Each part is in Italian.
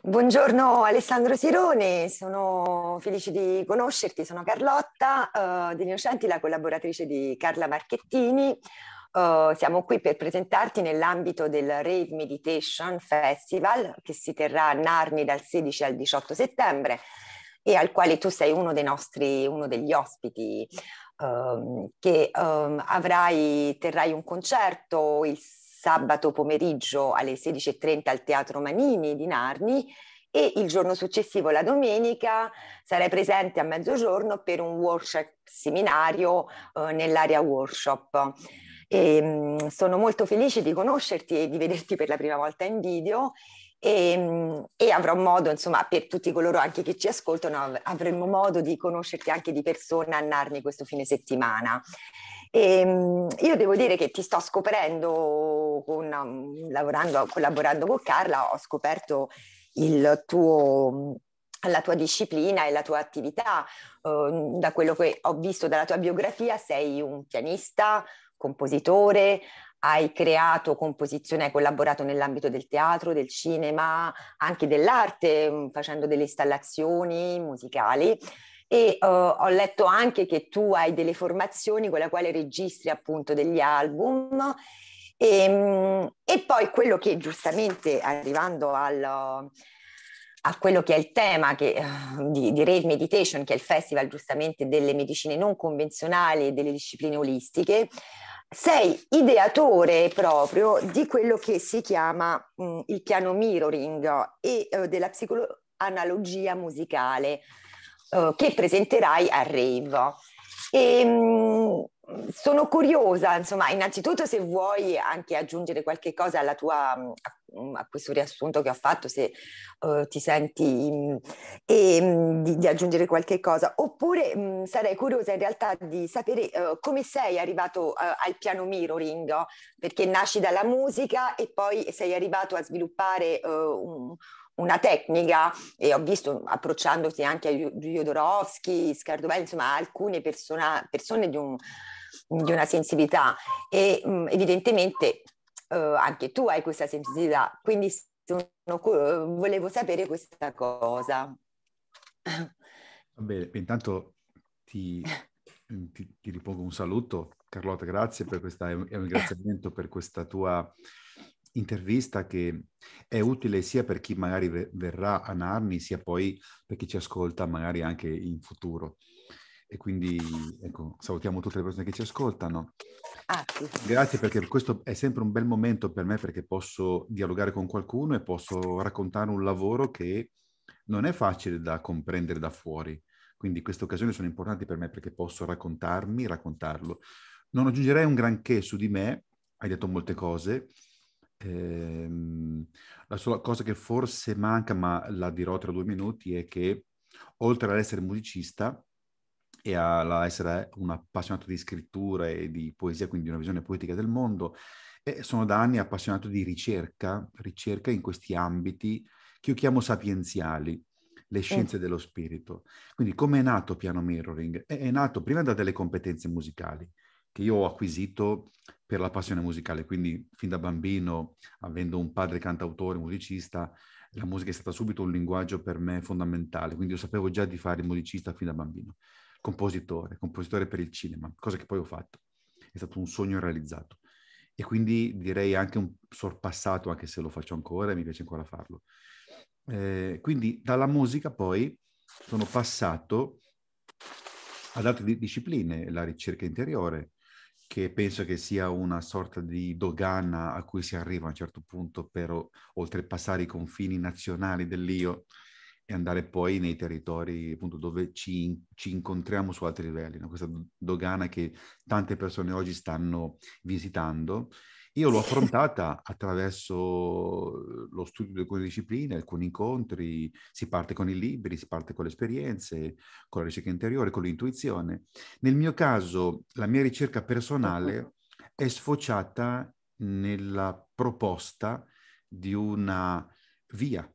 Buongiorno Alessandro Sironi, sono felice di conoscerti, sono Carlotta uh, Di Innocenti, la collaboratrice di Carla Marchettini. Uh, siamo qui per presentarti nell'ambito del Rave Meditation Festival che si terrà a Narni dal 16 al 18 settembre e al quale tu sei uno, nostri, uno degli ospiti. Um, che um, avrai, terrai un concerto il sabato pomeriggio alle 16.30 al Teatro Manini di Narni e il giorno successivo, la domenica, sarai presente a mezzogiorno per un workshop seminario eh, nell'area workshop. E, ehm, mh, sono molto felice di conoscerti e di vederti per la prima volta in video e, e, avrò modo, insomma, per tutti coloro anche che ci ascoltano, avremo modo di conoscerti anche di persona a Narni questo fine settimana. E, ehm, io devo dire che ti sto scoprendo, con, mm, lavorando, collaborando con Carla, ho scoperto tuo, mm, la tua disciplina e la tua attività. Ehm, da quello che ho visto dalla tua biografia sei un pianista, compositore, hai creato composizione, hai collaborato nell'ambito del teatro, del cinema, anche dell'arte, mm, facendo delle installazioni musicali e uh, ho letto anche che tu hai delle formazioni con la quale registri appunto degli album e, ehm, e poi quello che giustamente arrivando al a quello che è il tema che, eh, di, di, Rave Meditation, che è il festival giustamente delle medicine non convenzionali e delle discipline olistiche, sei ideatore proprio di quello che si chiama mh, mm, il piano mirroring e eh, della psicoanalogia musicale. Eh, che presenterai a Rave. E, ehm, mh, sono curiosa, insomma, innanzitutto se vuoi anche aggiungere qualche cosa alla tua, mm, a, questo riassunto che ho fatto, se uh, ti senti mh, mm, e, ehm, mh, di, di, aggiungere qualche cosa, oppure mh, mm, sarei curiosa in realtà di sapere uh, come sei arrivato uh, al piano mirroring, perché nasci dalla musica e poi sei arrivato a sviluppare un una tecnica e ho visto approcciandosi anche a Jodorowsky, Scardovelli, insomma alcune persona, persone di, un, di, una sensibilità e mh, mm, evidentemente eh, anche tu hai questa sensibilità, quindi sono, eh, volevo sapere questa cosa. Va bene, intanto ti, ti, ti ripongo un saluto. Carlotta, grazie per questo ringraziamento, per questa tua intervista che è utile sia per chi magari verrà a Narni, sia poi per chi ci ascolta magari anche in futuro. E quindi ecco, salutiamo tutte le persone che ci ascoltano. Ah, sì. Grazie perché questo è sempre un bel momento per me perché posso dialogare con qualcuno e posso raccontare un lavoro che non è facile da comprendere da fuori. Quindi queste occasioni sono importanti per me perché posso raccontarmi, raccontarlo. Non aggiungerei un granché su di me, hai detto molte cose, Ehm, la sola cosa che forse manca, ma la dirò tra due minuti, è che oltre ad essere musicista e ad essere un appassionato di scrittura e di poesia, quindi una visione poetica del mondo, sono da anni appassionato di ricerca, ricerca in questi ambiti che io chiamo sapienziali, le scienze eh. dello spirito. Quindi come è nato Piano Mirroring? è nato prima da delle competenze musicali, che io ho acquisito per la passione musicale, quindi fin da bambino, avendo un padre cantautore, musicista, la musica è stata subito un linguaggio per me fondamentale, quindi io sapevo già di fare il musicista fin da bambino, compositore, compositore per il cinema, cosa che poi ho fatto, è stato un sogno realizzato e quindi direi anche un sorpassato, anche se lo faccio ancora e mi piace ancora farlo. Eh, quindi dalla musica poi sono passato ad altre discipline, la ricerca interiore, che penso che sia una sorta di dogana a cui si arriva a un certo punto per oltrepassare i confini nazionali dell'io e andare poi nei territori appunto dove ci, ci incontriamo su altri livelli. No? Questa dogana che tante persone oggi stanno visitando io l'ho affrontata attraverso uhm, lo studio di alcune discipline, alcuni incontri, si parte con i libri, si parte con le esperienze, con la ricerca interiore, con l'intuizione. Nel mio caso, la mia ricerca personale è sfociata nella proposta di una via.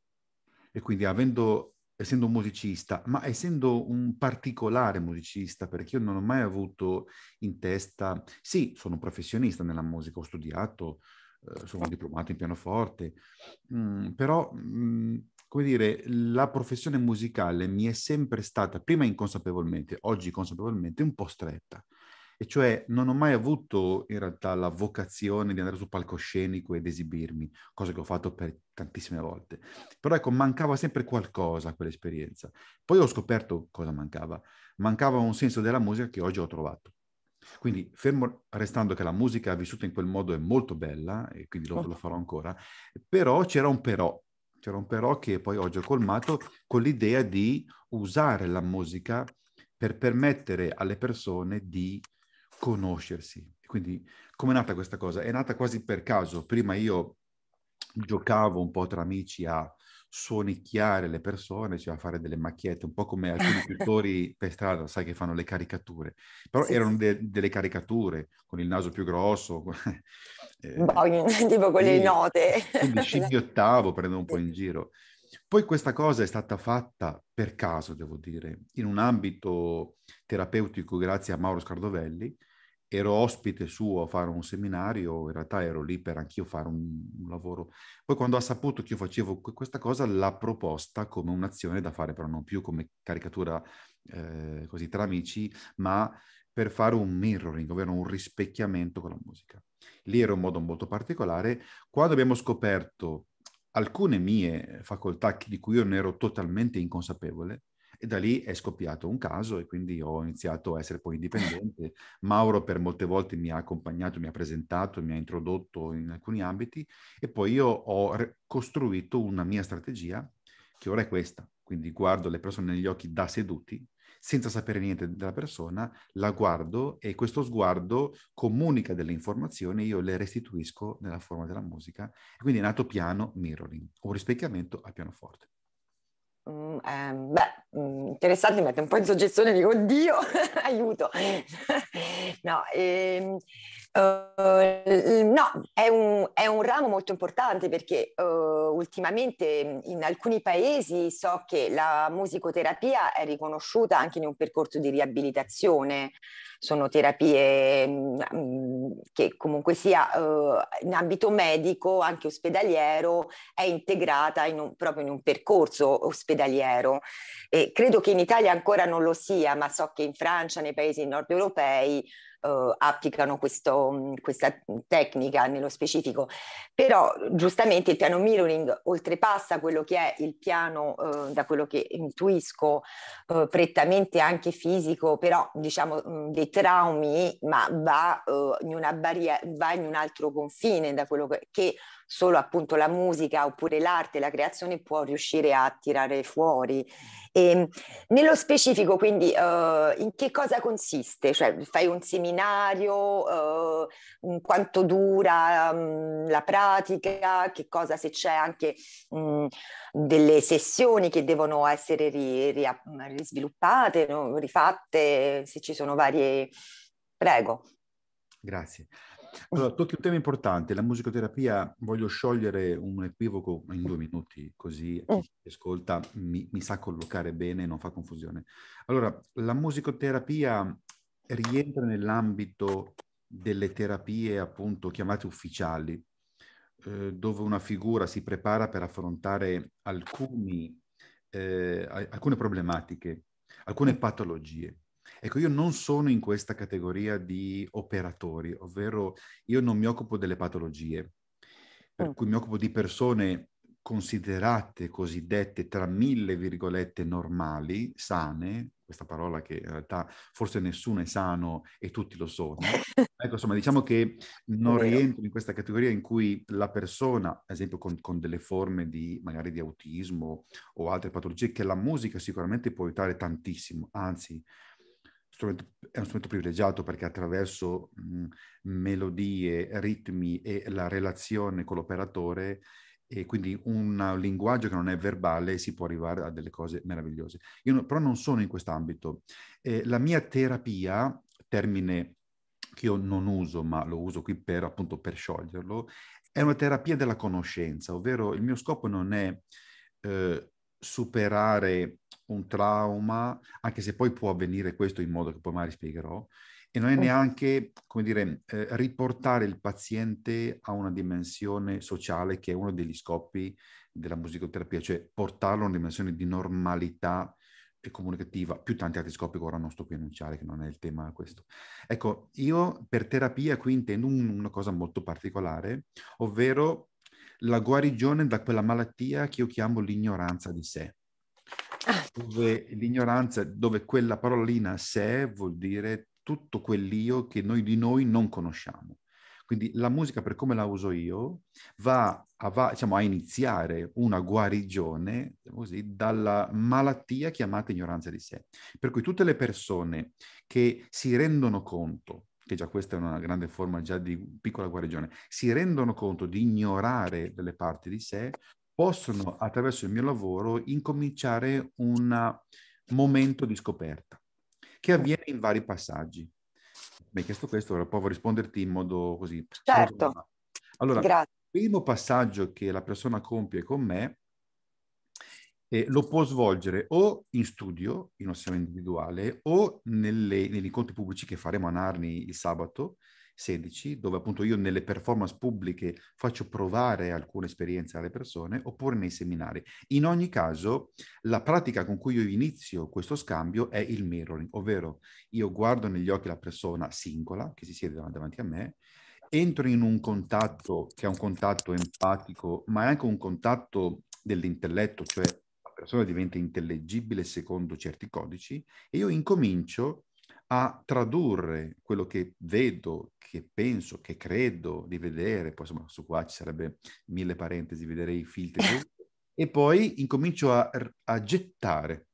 E quindi avendo essendo un musicista, ma essendo un particolare musicista, perché io non ho mai avuto in testa, sì, sono un professionista nella musica, ho studiato, eh, sono diplomato in pianoforte, mm, però, mm, come dire, la professione musicale mi è sempre stata, prima inconsapevolmente, oggi consapevolmente, un po' stretta. E cioè non ho mai avuto in realtà la vocazione di andare sul palcoscenico ed esibirmi, cosa che ho fatto per tantissime volte. Però ecco, mancava sempre qualcosa a quell'esperienza. Poi ho scoperto cosa mancava. Mancava un senso della musica che oggi ho trovato. Quindi, fermo restando che la musica vissuta in quel modo è molto bella, e quindi lo, lo, farò ancora, però c'era un però, c'era un però che poi oggi ho colmato con l'idea di usare la musica per permettere alle persone di conoscersi. Quindi come è nata questa cosa? È nata quasi per caso. Prima io giocavo un po' tra amici a suonicchiare le persone, cioè a fare delle macchiette, un po' come alcuni pittori per strada, sai che fanno le caricature, però sì, erano de- delle caricature con il naso più grosso, eh, Boing, tipo quelle note. Quindi scimmiottavo prendendo un po' in giro. Poi questa cosa è stata fatta per caso, devo dire, in un ambito terapeutico grazie a Mauro Scardovelli. Ero ospite suo a fare un seminario, in realtà ero lì per anch'io fare un, un lavoro. Poi quando ha saputo che io facevo questa cosa, l'ha proposta come un'azione da fare, però non più come caricatura eh, così tra amici, ma per fare un mirroring, ovvero un rispecchiamento con la musica. Lì era un modo molto particolare. Quando abbiamo scoperto alcune mie facoltà di cui io ne ero totalmente inconsapevole e da lì è scoppiato un caso e quindi ho iniziato a essere poi indipendente. Mauro per molte volte mi ha accompagnato, mi ha presentato, mi ha introdotto in alcuni ambiti e poi io ho re- costruito una mia strategia che ora è questa. Quindi guardo le persone negli occhi da seduti senza sapere niente della persona, la guardo e questo sguardo comunica delle informazioni, io le restituisco nella forma della musica. Quindi è nato piano mirroring, un rispecchiamento al pianoforte. Mm, eh, beh, mm, interessante, mette un po' in soggezione, dico, oddio, aiuto. no, ehm... Uh, no, è un, è un, ramo molto importante perché uh, ultimamente in alcuni paesi so che la musicoterapia è riconosciuta anche in un percorso di riabilitazione. Sono terapie um, che comunque sia uh, in ambito medico, anche ospedaliero, è integrata in un, proprio in un percorso ospedaliero. E credo che in Italia ancora non lo sia, ma so che in Francia, nei paesi nord europei, eh, applicano questo, questa tecnica nello specifico. Però giustamente il piano mirroring oltrepassa quello che è il piano, eh, da quello che intuisco, eh, prettamente anche fisico, però diciamo mh, dei traumi, ma va, eh, in una barriera, va in un altro confine da quello che, che solo appunto la musica oppure l'arte, la creazione può riuscire a tirare fuori. Mm. E, ehm, nello specifico quindi uh, in che cosa consiste? Cioè fai un seminario, uh, quanto dura um, la pratica, che cosa se c'è anche um, delle sessioni che devono essere ri, ri, risviluppate, no? rifatte, se ci sono varie... Prego. Grazie. Allora, tocchi un tema importante, la musicoterapia, voglio sciogliere un equivoco in due minuti, così chi eh. ascolta mi, mi sa collocare bene, non fa confusione. Allora, la musicoterapia rientra nell'ambito delle terapie appunto chiamate ufficiali, eh, dove una figura si prepara per affrontare alcuni, eh, alcune problematiche, alcune mm. patologie. Ecco, io non sono in questa categoria di operatori, ovvero io non mi occupo delle patologie, per mm. cui mi occupo di persone considerate cosiddette tra mille virgolette normali, sane, questa parola che in realtà forse nessuno è sano e tutti lo sono. Ecco, insomma, diciamo che non rientro in questa categoria in cui la persona, ad esempio con, con delle forme di, magari di autismo o altre patologie, che la musica sicuramente può aiutare tantissimo, anzi strumento, è uno strumento privilegiato perché attraverso mh, melodie, ritmi e la relazione con l'operatore e quindi un linguaggio che non è verbale si può arrivare a delle cose meravigliose. Io no, però non sono in quest'ambito. Eh, la mia terapia, termine che io non uso, ma lo uso qui per appunto per scioglierlo, è una terapia della conoscenza, ovvero il mio scopo non è eh, superare un trauma, anche se poi può avvenire questo in modo che poi magari spiegherò, e non è neanche, come dire, eh, riportare il paziente a una dimensione sociale che è uno degli scopi della musicoterapia, cioè portarlo a una dimensione di normalità e comunicativa, più tanti altri scopi che ora non sto qui a annunciare, che non è il tema questo. Ecco, io per terapia qui intendo un, una cosa molto particolare, ovvero la guarigione da quella malattia che io chiamo l'ignoranza di sé. Ah. dove l'ignoranza, dove quella parolina sé vuol dire tutto quell'io che noi di noi non conosciamo. Quindi la musica, per come la uso io, va a, va, diciamo, a iniziare una guarigione diciamo così, dalla malattia chiamata ignoranza di sé. Per cui tutte le persone che si rendono conto, che già questa è una grande forma già di piccola guarigione, si rendono conto di ignorare delle parti di sé, possono attraverso il mio lavoro incominciare un uh, momento di scoperta che avviene in vari passaggi. Mi hai chiesto questo, ora provo a risponderti in modo così. Certo. Allora, Grazie. il primo passaggio che la persona compie con me eh, lo può svolgere o in studio, in osservazione individuale, o nelle, negli incontri pubblici che faremo a Narni il sabato, 16, dove appunto io nelle performance pubbliche faccio provare alcune esperienze alle persone, oppure nei seminari. In ogni caso, la pratica con cui io inizio questo scambio è il mirroring, ovvero io guardo negli occhi la persona singola che si siede davanti a me, entro in un contatto che è un contatto empatico, ma è anche un contatto dell'intelletto, cioè la persona diventa intellegibile secondo certi codici, e io incomincio a a tradurre quello che vedo, che penso, che credo di vedere, poi insomma su qua ci sarebbe mille parentesi, vedere i filtri, e poi incomincio a, a gettare,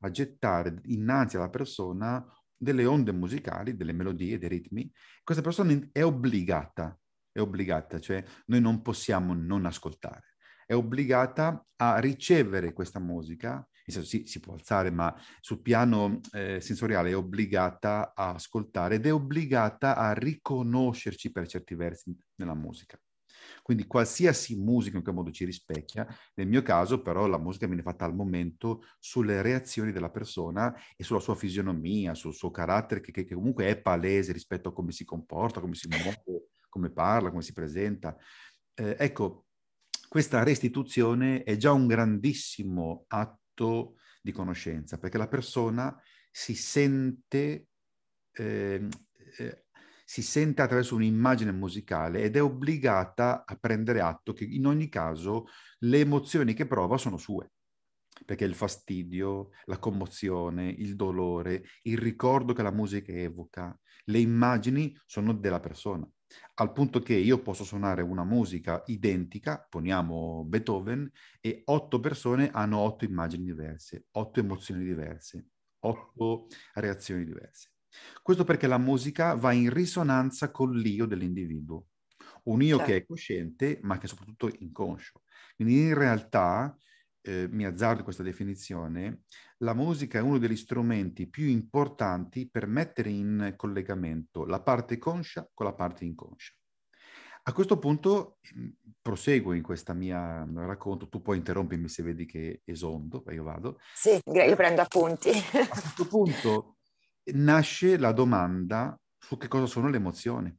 a gettare innanzi alla persona delle onde musicali, delle melodie, dei ritmi, questa persona è obbligata, è obbligata, cioè noi non possiamo non ascoltare, è obbligata a ricevere questa musica senso sì, si può alzare, ma sul piano eh, sensoriale è obbligata a ascoltare ed è obbligata a riconoscerci per certi versi nella musica. Quindi qualsiasi musica in qualche modo ci rispecchia, nel mio caso però la musica viene fatta al momento sulle reazioni della persona e sulla sua fisionomia, sul suo carattere che, che comunque è palese rispetto a come si comporta, come si muove, come parla, come si presenta. Eh, ecco, questa restituzione è già un grandissimo atto atto di conoscenza, perché la persona si sente, eh, eh, si sente attraverso un'immagine musicale ed è obbligata a prendere atto che in ogni caso le emozioni che prova sono sue perché il fastidio, la commozione, il dolore, il ricordo che la musica evoca, le immagini sono della persona al punto che io posso suonare una musica identica, poniamo Beethoven, e otto persone hanno otto immagini diverse, otto emozioni diverse, otto reazioni diverse. Questo perché la musica va in risonanza con l'io dell'individuo, un io certo. che è certo. cosciente ma che è soprattutto inconscio. Quindi in realtà eh, mi azzardo questa definizione, la musica è uno degli strumenti più importanti per mettere in collegamento la parte conscia con la parte inconscia. A questo punto mm, proseguo in questa mia mm, racconto, tu puoi interrompimi se vedi che esondo, io vado. Sì, io prendo appunti. A questo punto nasce la domanda su che cosa sono le emozioni.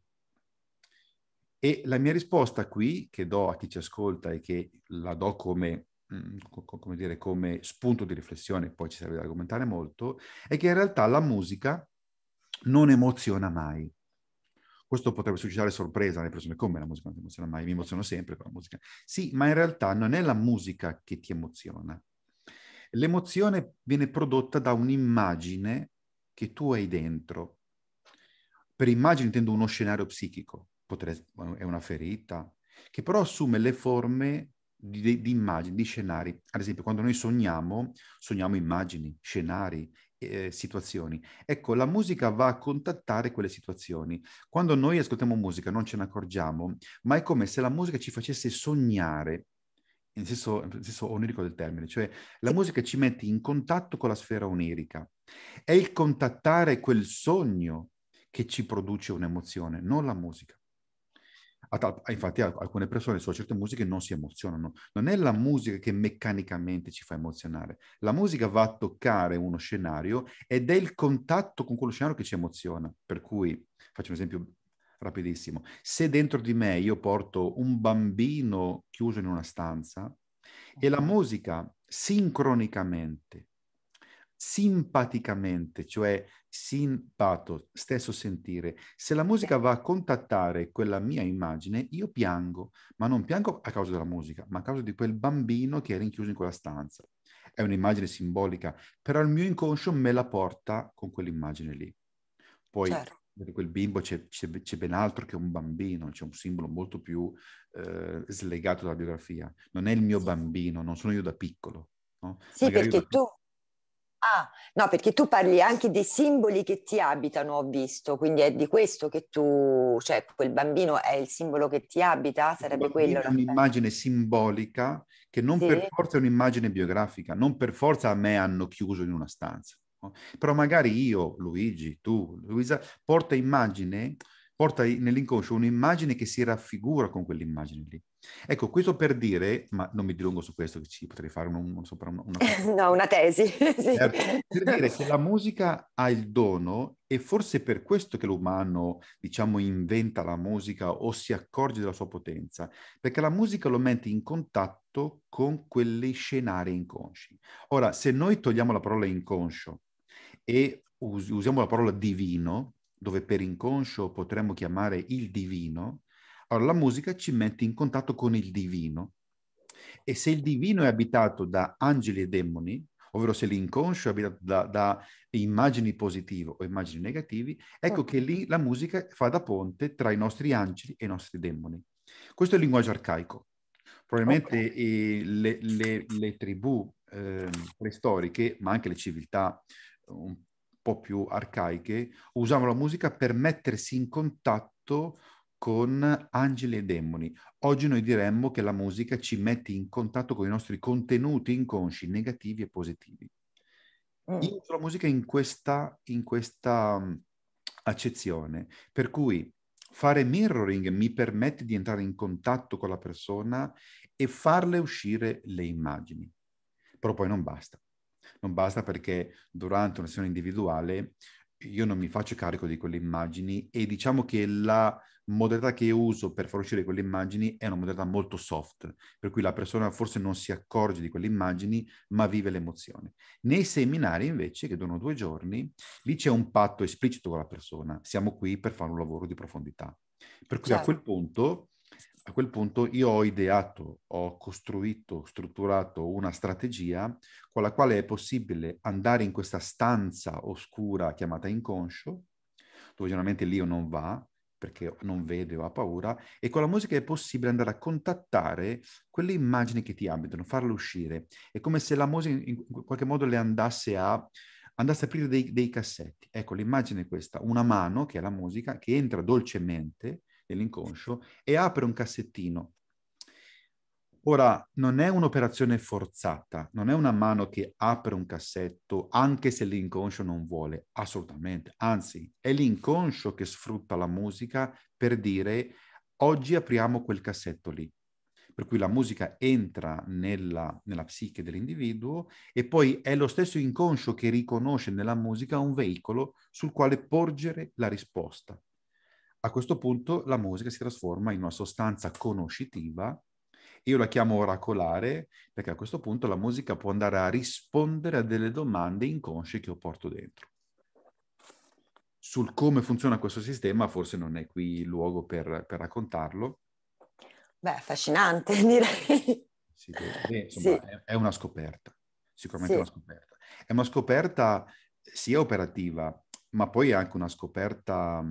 E la mia risposta qui, che do a chi ci ascolta e che la do come Mhmm, come dire, come spunto di riflessione, poi ci serve da argomentare molto, è che in realtà la musica non emoziona mai. Questo potrebbe suscitare sorpresa alle persone, come la musica non ti emoziona mai, mi emoziono sempre con la musica. Sì, ma in realtà non è la musica che ti emoziona. L'emozione viene prodotta da un'immagine che tu hai dentro. Per immagine intendo uno scenario psichico, Potresti, è una ferita, che però assume le forme di, di, immagini, di scenari. Ad esempio, quando noi sogniamo, sogniamo immagini, scenari, eh, situazioni. Ecco, la musica va a contattare quelle situazioni. Quando noi ascoltiamo musica non ce ne accorgiamo, ma è come se la musica ci facesse sognare, nel senso, in senso onirico del termine, cioè la musica ci mette in contatto con la sfera onirica. È il contattare quel sogno che ci produce un'emozione, non la musica. Tal, infatti alcune persone su certe musiche non si emozionano. Non è la musica che meccanicamente ci fa emozionare. La musica va a toccare uno scenario ed è il contatto con quello scenario che ci emoziona. Per cui, faccio un esempio rapidissimo. Se dentro di me io porto un bambino chiuso in una stanza e la musica sincronicamente simpaticamente, cioè simpato, stesso sentire. Se la musica va a contattare quella mia immagine, io piango, ma non piango a causa della musica, ma a causa di quel bambino che è rinchiuso in quella stanza. È un'immagine simbolica, però il mio inconscio me la porta con quell'immagine lì. Poi certo. per quel bimbo c'è, c'è, c'è, ben altro che un bambino, c'è un simbolo molto più eh, slegato dalla biografia. Non è il mio sì. bambino, non sono io da piccolo. No? Sì, Magari perché da... tu Ah, no, perché tu parli anche dei simboli che ti abitano, ho visto, quindi è di questo che tu, cioè quel bambino è il simbolo che ti abita, sarebbe quello. È un'immagine simbolica che non sì. per forza è un'immagine biografica, non per forza a me hanno chiuso in una stanza. No? Però magari io, Luigi, tu, Luisa, porta immagine, porta nell'inconscio un'immagine che si raffigura con quell'immagine lì. Ecco, questo per dire, ma non mi dilungo su questo, che ci potrei fare un, un, un, una... no, una tesi. sì. Certo. Per dire che la musica ha il dono, e forse per questo che l'umano, diciamo, inventa la musica o si accorge della sua potenza, perché la musica lo mette in contatto con quegli scenari inconsci. Ora, se noi togliamo la parola inconscio e us- usiamo la parola divino, dove per inconscio potremmo chiamare il divino, allora, la musica ci mette in contatto con il divino. E se il divino è abitato da angeli e demoni, ovvero se l'inconscio è abitato da, da immagini positive o immagini negative, ecco certo. che lì la musica fa da ponte tra i nostri angeli e i nostri demoni. Questo è il linguaggio arcaico. Probabilmente okay. eh, le, le, le, tribù eh, preistoriche, ma anche le civiltà un po' più arcaiche, usavano la musica per mettersi in contatto con angeli e demoni. Oggi noi diremmo che la musica ci mette in contatto con i nostri contenuti inconsci, negativi e positivi. Mm. Io la musica in questa, in questa mm, accezione, per cui fare mirroring mi permette di entrare in contatto con la persona e farle uscire le immagini. Però poi non basta. Non basta perché durante una sessione individuale io non mi faccio carico di quelle immagini e diciamo che la modalità che uso per far uscire quelle immagini è una modalità molto soft, per cui la persona forse non si accorge di quelle immagini, ma vive l'emozione. Nei seminari, invece, che durano due giorni, lì c'è un patto esplicito con la persona. Siamo qui per fare un lavoro di profondità. Per cui certo. a quel punto a quel punto io ho ideato, ho costruito, strutturato una strategia con la quale è possibile andare in questa stanza oscura chiamata inconscio, dove generalmente l'io non va, perché non vede o ha paura, e con la musica è possibile andare a contattare quelle immagini che ti abitano, farle uscire. È come se la musica in qualche modo le andasse a, andasse a aprire dei, dei, cassetti. Ecco, l'immagine è questa, una mano, che è la musica, che entra dolcemente nell'inconscio e apre un cassettino Ora, non è un'operazione forzata, non è una mano che apre un cassetto anche se l'inconscio non vuole, assolutamente. Anzi, è l'inconscio che sfrutta la musica per dire oggi apriamo quel cassetto lì. Per cui la musica entra nella, nella psiche dell'individuo e poi è lo stesso inconscio che riconosce nella musica un veicolo sul quale porgere la risposta. A questo punto la musica si trasforma in una sostanza conoscitiva io la chiamo oracolare perché a questo punto la musica può andare a rispondere a delle domande inconsce che io porto dentro. Sul come funziona questo sistema forse non è qui il luogo per, per raccontarlo. Beh, affascinante direi. Sì, insomma, sì. è, è, una scoperta, sicuramente sì. una scoperta. È una scoperta sia operativa, ma poi è anche una scoperta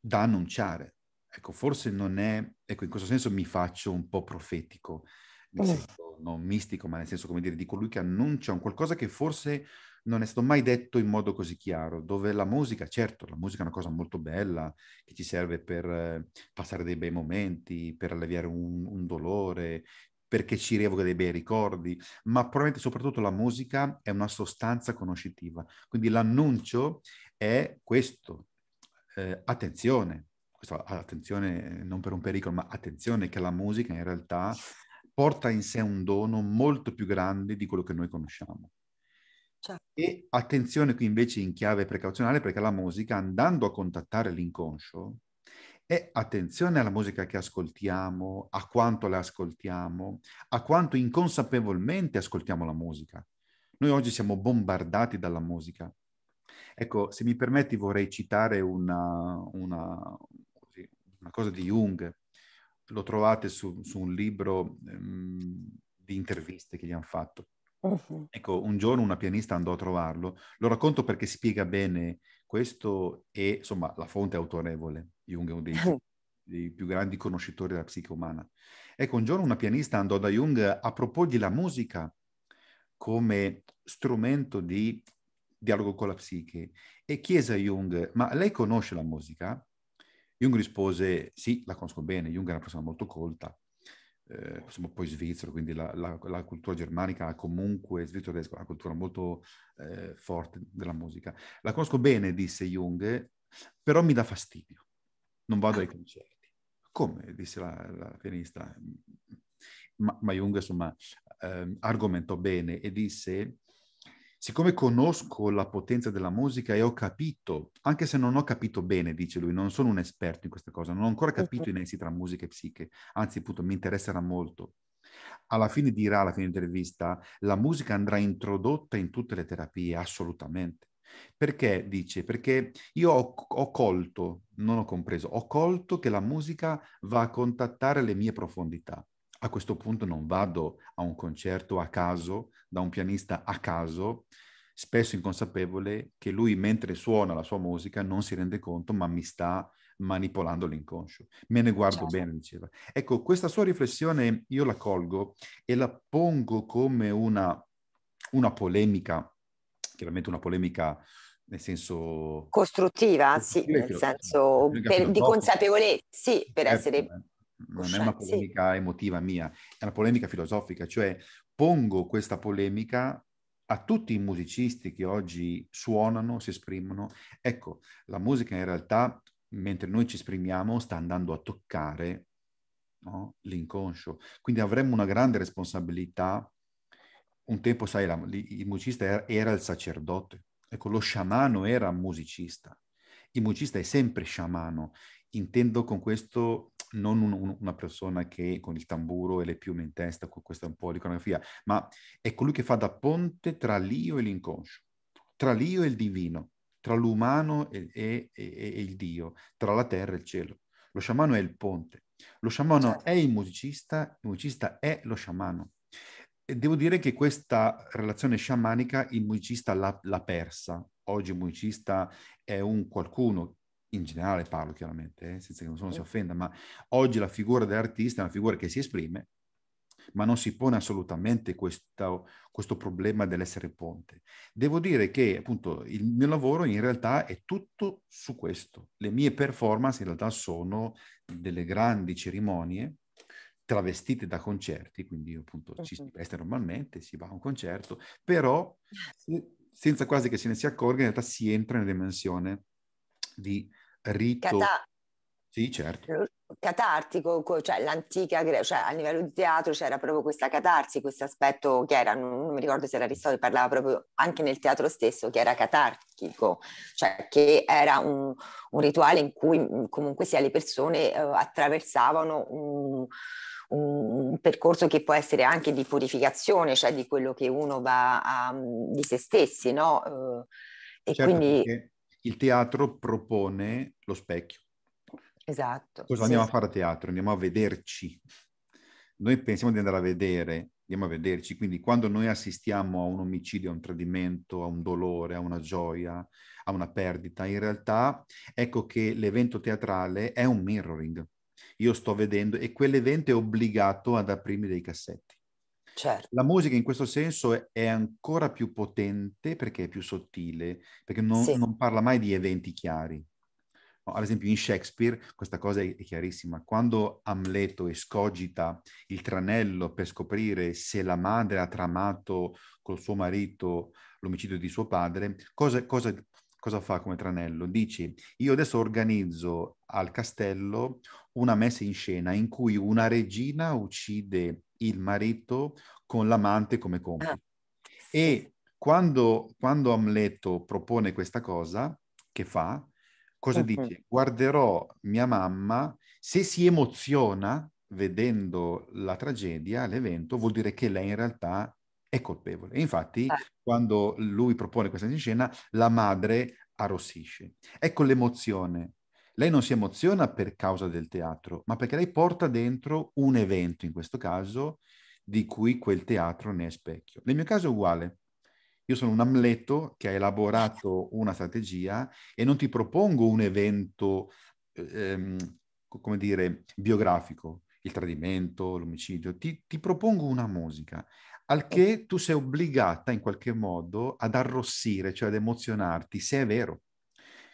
da annunciare ecco, forse non è, ecco, in questo senso mi faccio un po' profetico, nel mm. senso non mistico, ma nel senso, come dire, di colui che annuncia un qualcosa che forse non è stato mai detto in modo così chiaro, dove la musica, certo, la musica è una cosa molto bella, che ci serve per eh, passare dei bei momenti, per alleviare un, un dolore, perché ci rievoca dei bei ricordi, ma probabilmente soprattutto la musica è una sostanza conoscitiva. Quindi l'annuncio è questo, eh, attenzione, questo, attenzione, non per un pericolo, ma attenzione che la musica in realtà porta in sé un dono molto più grande di quello che noi conosciamo. Certo. E attenzione qui invece in chiave precauzionale perché la musica, andando a contattare l'inconscio, è attenzione alla musica che ascoltiamo, a quanto la ascoltiamo, a quanto inconsapevolmente ascoltiamo la musica. Noi oggi siamo bombardati dalla musica. Ecco, se mi permetti vorrei citare una, una, una cosa di Jung, lo trovate su, su un libro um, di interviste che gli hanno fatto. Uh-huh. Ecco, un giorno una pianista andò a trovarlo, lo racconto perché spiega bene questo e insomma la fonte è autorevole, Jung è uno dei, dei più grandi conoscitori della psiche umana. Ecco, un giorno una pianista andò da Jung a proporgli la musica come strumento di dialogo con la psiche e chiese a Jung, ma lei conosce la musica? Jung rispose sì, la conosco bene, Jung è una persona molto colta, eh, siamo poi svizzero, quindi la, la, la cultura germanica ha comunque, svizzero-tedesco, una cultura molto eh, forte della musica. La conosco bene, disse Jung, però mi dà fastidio, non vado ai concerti. Come? disse la, la pianista. Ma, ma Jung, insomma, eh, argomentò bene e disse Siccome conosco la potenza della musica e ho capito, anche se non ho capito bene, dice lui, non sono un esperto in questa cosa, non ho ancora capito i nessi tra musica e psiche, anzi appunto mi interesserà molto. Alla fine dirà, alla fine dell'intervista, la musica andrà introdotta in tutte le terapie, assolutamente. Perché dice? Perché io ho, ho, colto, non ho compreso, ho colto che la musica va a contattare le mie profondità a questo punto non vado a un concerto a caso, da un pianista a caso, spesso inconsapevole che lui mentre suona la sua musica non si rende conto ma mi sta manipolando l'inconscio. Me ne guardo certo. bene, diceva. Ecco, questa sua riflessione io la colgo e la pongo come una, una polemica, chiaramente una polemica nel senso... Costruttiva, costruttiva sì, nel senso per, di consapevolezza, sì, per ecco, essere eh non è una polemica emotiva mia, è una polemica filosofica, cioè pongo questa polemica a tutti i musicisti che oggi suonano, si esprimono. Ecco, la musica in realtà, mentre noi ci esprimiamo, sta andando a toccare no? l'inconscio. Quindi avremmo una grande responsabilità. Un tempo, sai, la, il musicista era, era il sacerdote. Ecco, lo sciamano era musicista. Il musicista è sempre sciamano. Intendo con questo non un, una persona che con il tamburo e le piume in testa, questa è un po' l'iconografia, ma è colui che fa da ponte tra l'io e l'inconscio, tra l'io e il divino, tra l'umano e, e, e, e il Dio, tra la terra e il cielo. Lo sciamano è il ponte, lo sciamano certo. è il musicista, il musicista è lo sciamano. Devo dire che questa relazione sciamanica il musicista l'ha, l'ha persa. Oggi il musicista è un qualcuno in generale parlo chiaramente, eh, senza che nessuno si offenda, ma oggi la figura dell'artista è una figura che si esprime, ma non si pone assolutamente questa, questo problema dell'essere ponte. Devo dire che appunto il mio lavoro in realtà è tutto su questo. Le mie performance in realtà sono delle grandi cerimonie travestite da concerti, quindi appunto ci si veste normalmente, si va a un concerto, però senza quasi che se ne si accorga in realtà si entra in dimensione di rito... Cata- sì, certo. Eh, catartico, cioè l'antica Grecia, cioè a livello di teatro c'era proprio questa catarsi, questo aspetto che era, non mi ricordo se era Aristotele, parlava proprio anche nel teatro stesso, che era catartico, cioè che era un, un rituale in cui mm, comunque sia le persone eh, attraversavano un un percorso che può essere anche di purificazione, cioè di quello che uno va a, mm, di se stessi, no? Eh, e certo, quindi il teatro propone lo specchio. Esatto. Cosa sì, andiamo a fare a teatro? Andiamo a vederci. Noi pensiamo di andare a vedere, andiamo a vederci. Quindi quando noi assistiamo a un omicidio, a un tradimento, a un dolore, a una gioia, a una perdita, in realtà ecco che l'evento teatrale è un mirroring. Io sto vedendo e quell'evento è obbligato ad aprirmi dei cassetti. Certo. La musica in questo senso è ancora più potente perché è più sottile, perché non, sì. non parla mai di eventi chiari. No, ad esempio in Shakespeare questa cosa è, chiarissima. Quando Amleto escogita il tranello per scoprire se la madre ha tramato col suo marito l'omicidio di suo padre, cosa, cosa, cosa fa come tranello? Dice, io adesso organizzo al castello una messa in scena in cui una regina uccide il marito con l'amante come complice. Ah, e quando, quando Amleto propone questa cosa, che fa? Cosa uh-huh. dice? Guarderò mia mamma, se si emoziona vedendo la tragedia, l'evento, vuol dire che lei in realtà è colpevole. E infatti, ah. quando lui propone questa scena, la madre arrossisce. Ecco l'emozione lei non si emoziona per causa del teatro, ma perché lei porta dentro un evento, in questo caso, di cui quel teatro ne è specchio. Nel mio caso è uguale. Io sono un amleto che ha elaborato una strategia e non ti propongo un evento, ehm, come dire, biografico, il tradimento, l'omicidio, ti, ti propongo una musica al che tu sei obbligata in qualche modo ad arrossire, cioè ad emozionarti, se è vero.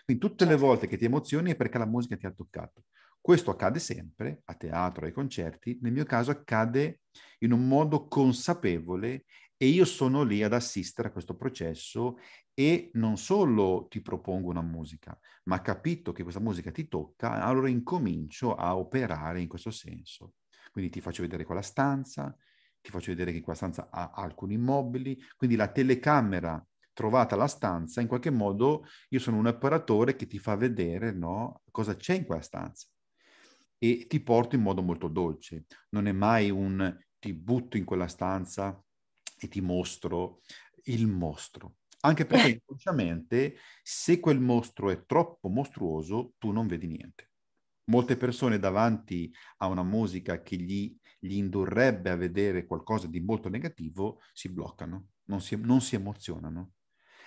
Quindi tutte le certo. volte che ti emozioni è perché la musica ti ha toccato. Questo accade sempre a teatro, ai concerti, nel mio caso accade in un modo consapevole e io sono lì ad assistere a questo processo e non solo ti propongo una musica, ma capito che questa musica ti tocca, allora incomincio a operare in questo senso. Quindi ti faccio vedere quella stanza, ti faccio vedere che quella stanza ha alcuni mobili, quindi la telecamera trovata la stanza, in qualche modo io sono un operatore che ti fa vedere no, cosa c'è in quella stanza e ti porto in modo molto dolce. Non è mai un ti butto in quella stanza e ti mostro il mostro. Anche perché inconsciamente se quel mostro è troppo mostruoso, tu non vedi niente. Molte persone davanti a una musica che gli, gli indurrebbe a vedere qualcosa di molto negativo si bloccano, non si, non si emozionano.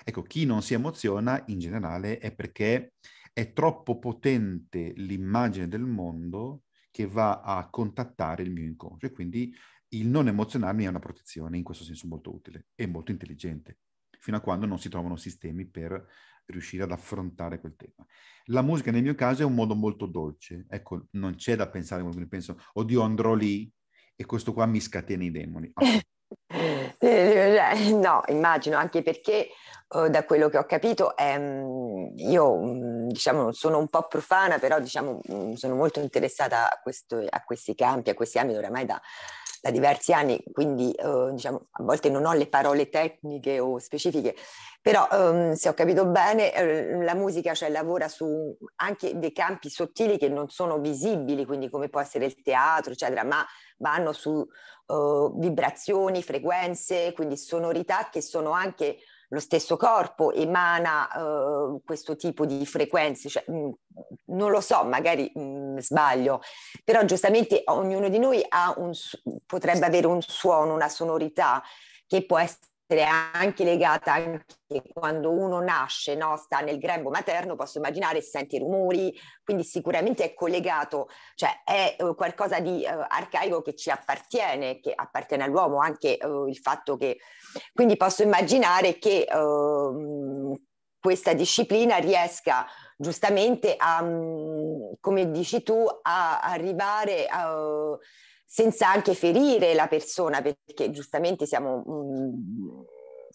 Ecco, chi non si emoziona in generale è perché è troppo potente l'immagine del mondo che va a contattare il mio inconscio e quindi il non emozionarmi è una protezione in questo senso molto utile e molto intelligente, fino a quando non si trovano sistemi per riuscire ad affrontare quel tema. La musica nel mio caso è un modo molto dolce, ecco, non c'è da pensare, penso, oddio andrò lì e questo qua mi scatena i demoni. Ah. No, immagino, anche perché eh, da quello che ho capito è, ehm, io mm, diciamo, sono un po' profana, però diciamo, mm, sono molto interessata a, questo, a questi campi, a questi ambiti oramai da, da diversi anni, quindi eh, diciamo, a volte non ho le parole tecniche o specifiche, però ehm, se ho capito bene eh, la musica cioè, lavora su anche dei campi sottili che non sono visibili, quindi come può essere il teatro, eccetera, ma vanno su eh, vibrazioni, frequenze, quindi sonorità che sono anche lo stesso corpo emana uh, questo tipo di frequenze, cioè, mh, mhmm, non lo so, magari mh, mhmm, sbaglio, però giustamente ognuno di noi un, potrebbe avere un suono, una sonorità che può essere essere anche legata anche quando uno nasce, no? sta nel grembo materno, posso immaginare, senti rumori, quindi sicuramente è collegato, cioè è eh, qualcosa di uh, arcaico che ci appartiene, che appartiene all'uomo, anche uh, il fatto che... Quindi posso immaginare che ehm, questa disciplina riesca giustamente a, um, come dici tu, a arrivare a senza anche ferire la persona, perché giustamente siamo, mm,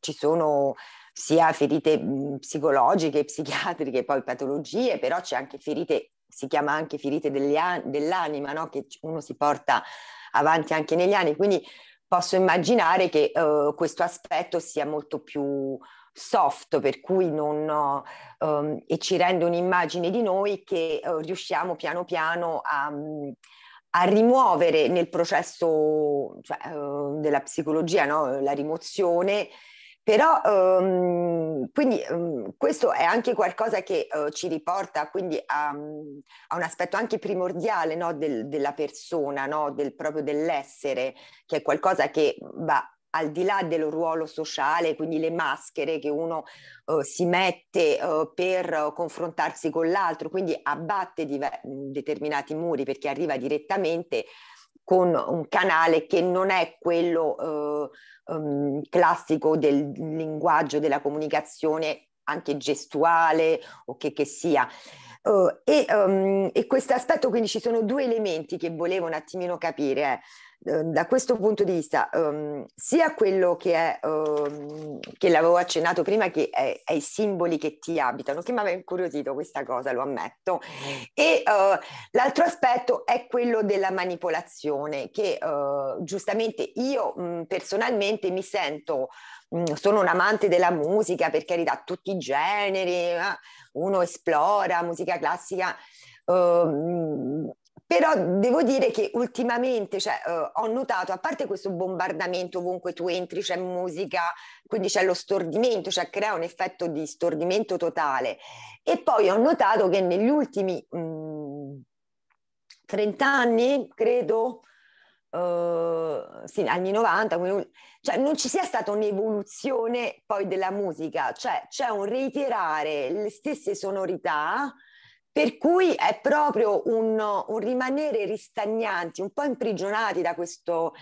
ci sono sia ferite mm, psicologiche, psichiatriche, poi patologie, però c'è anche ferite, si chiama anche ferite dell'anima, no? che uno si porta avanti anche negli anni. Quindi posso immaginare che uh, questo aspetto sia molto più soft, per cui non, um, e ci rende un'immagine di noi che uh, riusciamo piano piano a... Um, a rimuovere nel processo cioè, uh, della psicologia no? la rimozione. Però um, quindi um, questo è anche qualcosa che uh, ci riporta quindi a, a, un aspetto anche primordiale no? Del, della persona, no? del, proprio dell'essere, che è qualcosa che va al di là del ruolo sociale, quindi le maschere che uno eh, si mette eh, per eh, confrontarsi con l'altro, quindi abbatte diver- determinati muri perché arriva direttamente con un canale che non è quello eh, um, classico del linguaggio della comunicazione anche gestuale o che, che sia. Uh, e, um, e questo aspetto, quindi ci sono due elementi che volevo un attimino capire. Eh. Ehm, da questo punto di vista, um, sia quello che è, um, che l'avevo accennato prima, che è, è, i simboli che ti abitano, che mi aveva incuriosito questa cosa, lo ammetto, e uh, l'altro aspetto è quello della manipolazione, che uh, giustamente io mh, mhmm, personalmente mi sento, mh, mhmm, sono un amante della musica, per carità, tutti i generi, eh? uno esplora musica classica. Uh, però devo dire che ultimamente cioè, uh, ho notato, a parte questo bombardamento ovunque tu entri, c'è musica, quindi c'è lo stordimento, cioè crea un effetto di stordimento totale. E poi ho notato che negli ultimi mh, mm, 30 anni, credo, Uh, sì, anni 90, quindi, cioè non ci sia stata un'evoluzione poi della musica, cioè c'è un reiterare le stesse sonorità per cui è proprio un, un rimanere ristagnanti, un po' imprigionati da questo...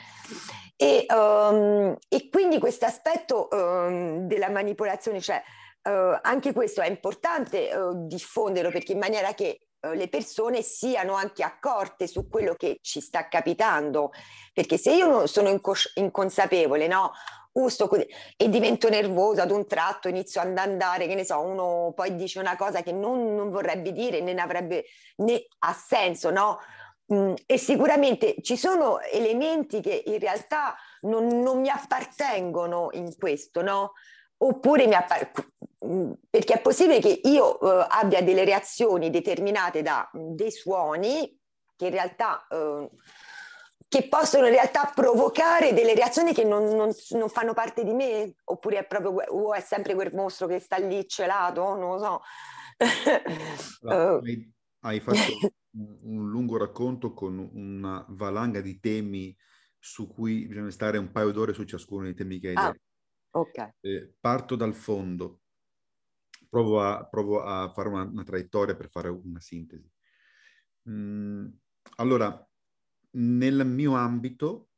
E, um, e quindi questo aspetto um, della manipolazione, cioè uh, anche questo è importante uh, diffonderlo perché in maniera che eh, le persone siano anche accorte su quello che ci sta capitando. Perché se io sono incos- inconsapevole, no? uh, così, e divento nervosa ad un tratto, inizio ad andare, che ne so, uno poi dice una cosa che non, non vorrebbe dire, né avrebbe, né ha senso, no? Mm, e sicuramente ci sono elementi che in realtà non, non mi appartengono in questo, no? Oppure mi appartengono mm, perché è possibile che io eh, abbia delle reazioni determinate da mm, dei suoni che in realtà eh, che possono in realtà provocare delle reazioni che non, non, non fanno parte di me, oppure è proprio, o oh, è sempre quel mostro che sta lì celato, non lo so. Allora, uh. Oh. hai, hai, fatto un, un lungo racconto con una valanga di temi su cui bisogna stare un paio d'ore su ciascuno dei temi che hai ah, detto. Okay. Eh, parto dal fondo, provo a, provo a fare una, una, traiettoria per fare una sintesi. Mm, allora, nel mio ambito,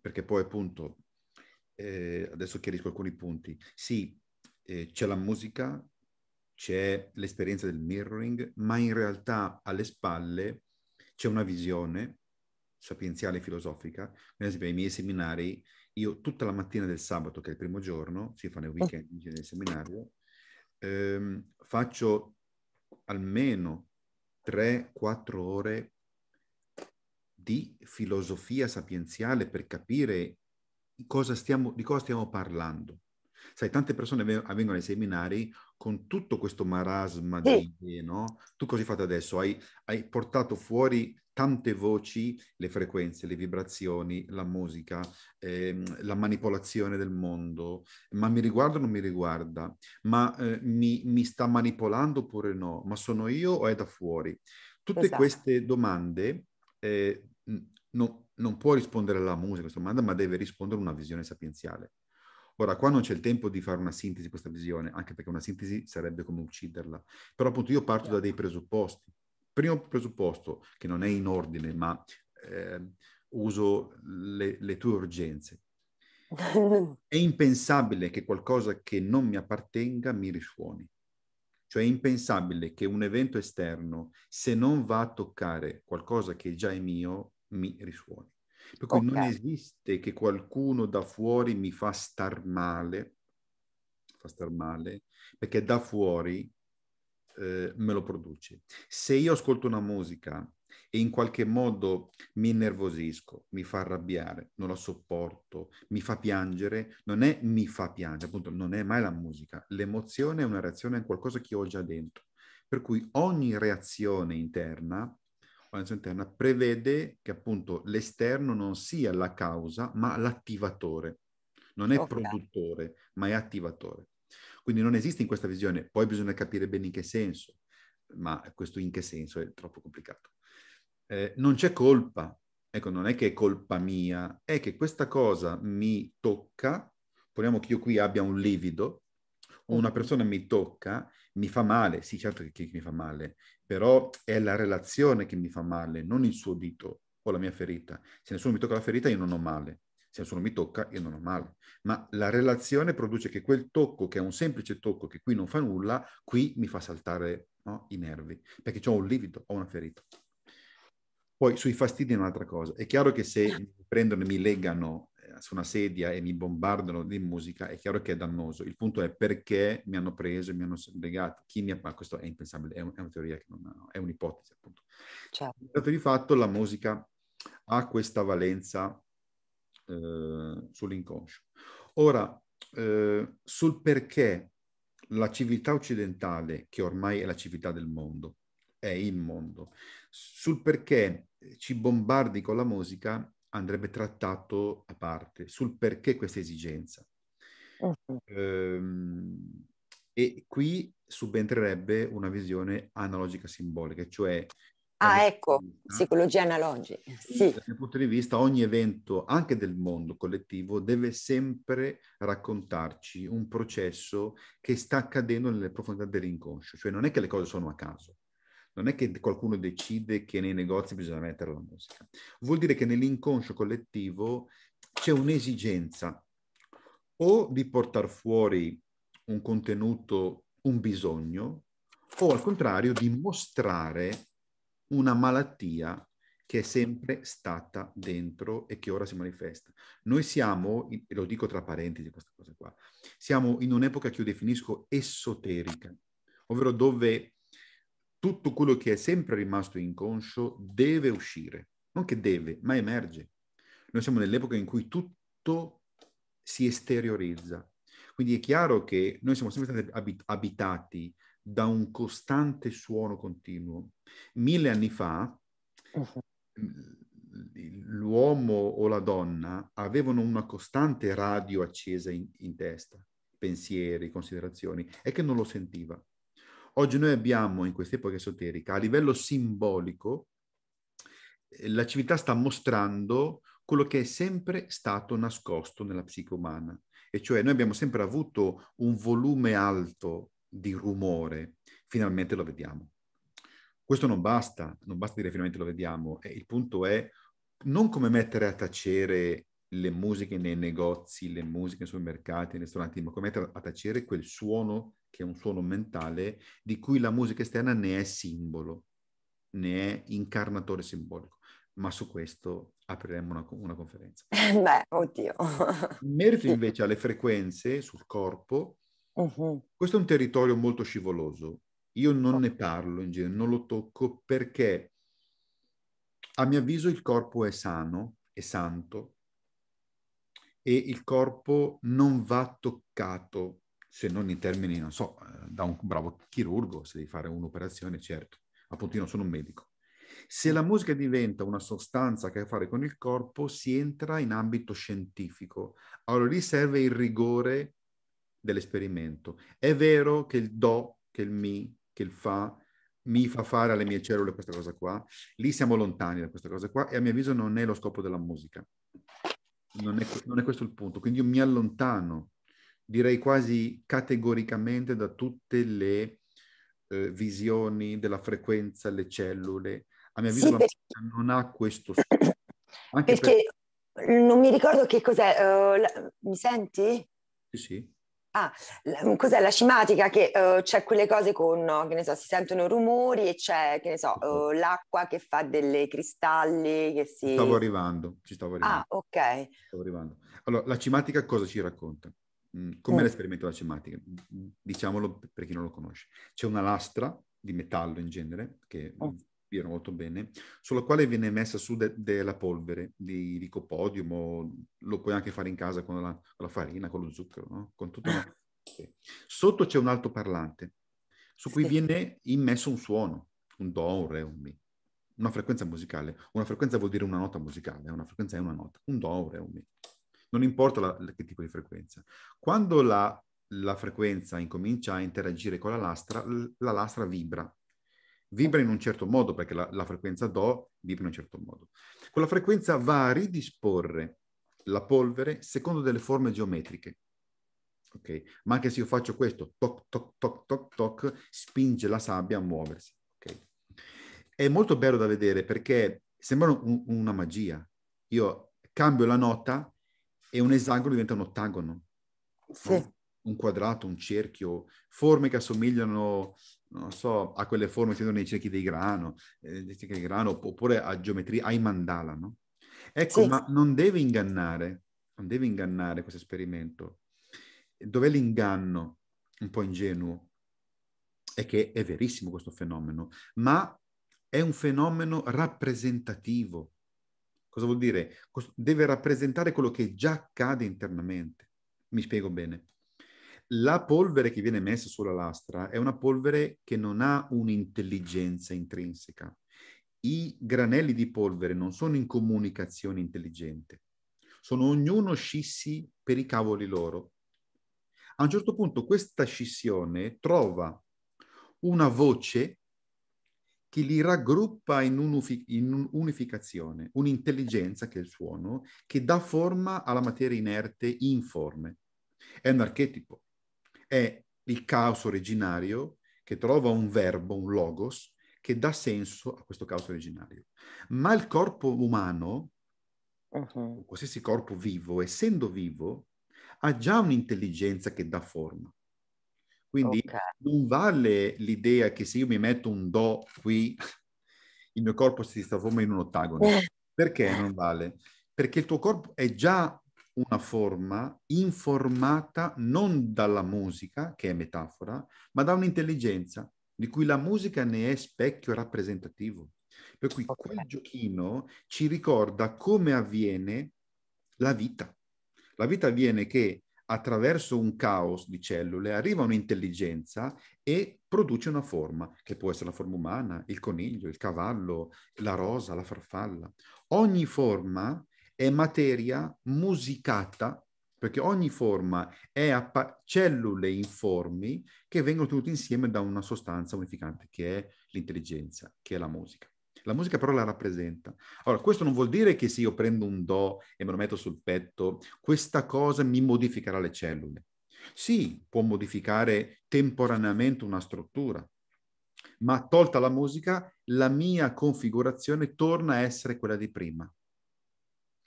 perché poi appunto, eh, adesso chiarisco alcuni punti, sì, eh, c'è la musica, c'è l'esperienza del mirroring, ma in realtà alle spalle c'è una visione sapienziale e filosofica. Per esempio, ai miei seminari, io tutta la mattina del sabato, che è il primo giorno, si fa nel eh. weekend nel seminario, ehm, faccio almeno 3-4 ore di filosofia sapienziale per capire cosa stiamo, di cosa stiamo parlando. Sai, tante persone vengono ai seminari con tutto questo marasma di idee, no? Tu cosa hai fatto adesso? Hai, hai, portato fuori tante voci, le frequenze, le vibrazioni, la musica, ehm, la manipolazione del mondo, ma mi riguarda o non mi riguarda? Ma eh, mi, mi, sta manipolando oppure no? Ma sono io o è da fuori? Tutte esatto. queste domande eh, no, non può rispondere alla musica questa domanda, ma deve rispondere a una visione sapienziale. Ora, qua non c'è il tempo di fare una sintesi di questa visione, anche perché una sintesi sarebbe come ucciderla. Però appunto io parto da dei presupposti. Primo presupposto, che non è in ordine, ma eh, uso le, le tue urgenze. È impensabile che qualcosa che non mi appartenga mi risuoni. Cioè è impensabile che un evento esterno, se non va a toccare qualcosa che già è mio, mi risuoni. Per cui okay. non esiste che qualcuno da fuori mi fa star male, fa star male, perché da fuori eh, me lo produce. Se io ascolto una musica e in qualche modo mi innervosisco, mi fa arrabbiare, non la sopporto, mi fa piangere, non è mi fa piangere, appunto non è mai la musica, l'emozione è una reazione a qualcosa che ho già dentro, per cui ogni reazione interna, ogni reazione interna prevede che appunto l'esterno non sia la causa, ma l'attivatore, non è okay. produttore, ma è attivatore. Quindi non esiste in questa visione, poi bisogna capire bene in che senso, ma questo in che senso è troppo complicato eh, non c'è colpa. Ecco, non è che è colpa mia, è che questa cosa mi tocca, poniamo che io qui abbia un livido, o una mm-hmm. persona mi tocca, mi fa male, sì certo che, che mi fa male, però è la relazione che mi fa male, non il suo dito o la mia ferita. Se nessuno mi tocca la ferita io non ho male, se nessuno mi tocca io non ho male. Ma la relazione produce che quel tocco, che è un semplice tocco, che qui non fa nulla, qui mi fa saltare no, i nervi, perché ho un livido, ho una ferita. Poi sui fastidi è un'altra cosa. È chiaro che se mi prendono e mi legano eh, su una sedia e mi bombardano di musica, è chiaro che è dannoso. Il punto è perché mi hanno preso, e mi hanno legato, chi mi ha... Ma questo è impensabile, è, un, è una teoria che non ha, è un'ipotesi appunto. Certo. Dato di fatto la musica ha questa valenza eh, sull'inconscio. Ora, eh, sul perché la civiltà occidentale, che ormai è la civiltà del mondo, è il mondo, sul perché ci bombardi con la musica andrebbe trattato a parte, sul perché questa esigenza. Uh-huh. e qui subentrerebbe una visione analogica simbolica, cioè... Ah, ecco, vista, psicologia analogica. Sì. Dal punto di vista, ogni evento, anche del mondo collettivo, deve sempre raccontarci un processo che sta accadendo nelle profondità dell'inconscio, cioè non è che le cose sono a caso non è che qualcuno decide che nei negozi bisogna mettere la musica. Vuol dire che nell'inconscio collettivo c'è un'esigenza o di portare fuori un contenuto, un bisogno, o al contrario di mostrare una malattia che è sempre stata dentro e che ora si manifesta. Noi siamo, e lo dico tra parentesi questa cosa qua, siamo in un'epoca che io definisco esoterica, ovvero dove tutto quello che è sempre rimasto inconscio deve uscire, non che deve, ma emerge. Noi siamo nell'epoca in cui tutto si esteriorizza. Quindi è chiaro che noi siamo sempre stati abit- abitati da un costante suono continuo. Mille anni fa l'uomo o la donna avevano una costante radio accesa in, in testa, pensieri, considerazioni, e che non lo sentiva. Oggi noi abbiamo in quest'epoca esoterica, a livello simbolico, eh, la civiltà sta mostrando quello che è sempre stato nascosto nella psiche umana, e cioè noi abbiamo sempre avuto un volume alto di rumore, finalmente lo vediamo. Questo non basta, non basta dire finalmente lo vediamo, eh, il punto è non come mettere a tacere le musiche nei negozi, le musiche sui mercati, nei ristoranti, ma come mettere a tacere quel suono che è un suono mentale di cui la musica esterna ne è simbolo, ne è incarnatore simbolico. Ma su questo apriremo una, una conferenza. Beh, oddio. merito sì. invece alle frequenze sul corpo, uh-huh. questo è un territorio molto scivoloso. Io non uh ne parlo in genere, non lo tocco perché a mio avviso il corpo è sano, è santo, e il corpo non va toccato, se non in termini, non so, eh, da un bravo chirurgo, se devi fare un'operazione, certo, appunto io non sono un medico. Se la musica diventa una sostanza che ha a che fare con il corpo, si entra in ambito scientifico. Allora lì serve il rigore dell'esperimento. È vero che il do, che il mi, che il fa, mi fa fare alle mie cellule questa cosa qua. Lì siamo lontani da questa cosa qua e a mio avviso non è lo scopo della musica non è, non è questo il punto. Quindi io mi allontano, direi quasi categoricamente, da tutte le eh, visioni della frequenza, le cellule. A mio avviso sì, la perché... non ha questo... Anche perché per... non mi ricordo che cos'è. Uh, la... Mi senti? Sì, sì. Ah, la, mm, cos'è la cimatica? Che uh, c'è quelle cose con, che ne so, si sentono rumori e c'è, che ne so, uh, l'acqua che fa delle cristalli che si... Stavo arrivando, ci stavo ah, arrivando. Ah, ok. Stavo arrivando. Allora, la cimatica cosa ci racconta? Mm, Com'è mm. l'esperimento della cimatica? Mm, diciamolo per chi non lo conosce. C'è una lastra di metallo in genere che mm viro molto bene, sulla quale viene messa su de- della polvere di, di lo puoi anche fare in casa con la, con la farina, con lo zucchero, no? con tutto. una... Sotto c'è un altoparlante su cui sì. viene immesso un suono, un do, un re, un mi, una frequenza musicale. Una frequenza vuol dire una nota musicale, una frequenza è una nota, un do, un re, un mi. Non importa la, che tipo di frequenza. Quando la, la frequenza incomincia a interagire con la lastra, la lastra vibra vibra in un certo modo perché la, la frequenza Do vibra in un certo modo. Quella frequenza va a ridisporre la polvere secondo delle forme geometriche. Okay? Ma anche se io faccio questo, toc, toc, toc, toc, toc, spinge la sabbia a muoversi. Okay? È molto bello da vedere perché sembra un, una magia. Io cambio la nota e un esagono diventa un ottagono. Sì. No? Un quadrato, un cerchio, forme che assomigliano non so, a quelle forme che nei cerchi di grano, eh, cerchi di grano oppure a geometria, ai mandala, no? Ecco, sì. ma non deve ingannare, non deve ingannare questo esperimento. Dov'è l'inganno un po' ingenuo? È che è verissimo questo fenomeno, ma è un fenomeno rappresentativo. Cosa vuol dire? Deve rappresentare quello che già accade internamente. Mi spiego bene la polvere che viene messa sulla lastra è una polvere che non ha un'intelligenza intrinseca. I granelli di polvere non sono in comunicazione intelligente, sono ognuno scissi per i cavoli loro. A un certo punto questa scissione trova una voce che li raggruppa in, un'unific- in unificazione, un'intelligenza che è il suono, che dà forma alla materia inerte informe. È un archetipo è il caos originario che trova un verbo, un logos, che dà senso a questo caos originario. Ma il corpo umano, uh-huh. qualsiasi corpo vivo, essendo vivo, ha già un'intelligenza che dà forma. Quindi okay. non vale l'idea che se io mi metto un do qui, il mio corpo si trasforma in un ottagono. Eh. Perché non vale? Perché il tuo corpo è già una forma informata non dalla musica, che è metafora, ma da un'intelligenza di cui la musica ne è specchio rappresentativo. Per cui okay. quel giochino ci ricorda come avviene la vita. La vita avviene che attraverso un caos di cellule arriva un'intelligenza e produce una forma, che può essere la forma umana, il coniglio, il cavallo, la rosa, la farfalla. Ogni forma è materia musicata, perché ogni forma è a pa- cellule informi che vengono tenute insieme da una sostanza unificante, che è l'intelligenza, che è la musica. La musica però la rappresenta. Allora, questo non vuol dire che se io prendo un do e me lo metto sul petto, questa cosa mi modificherà le cellule. Sì, può modificare temporaneamente una struttura, ma tolta la musica, la mia configurazione torna a essere quella di prima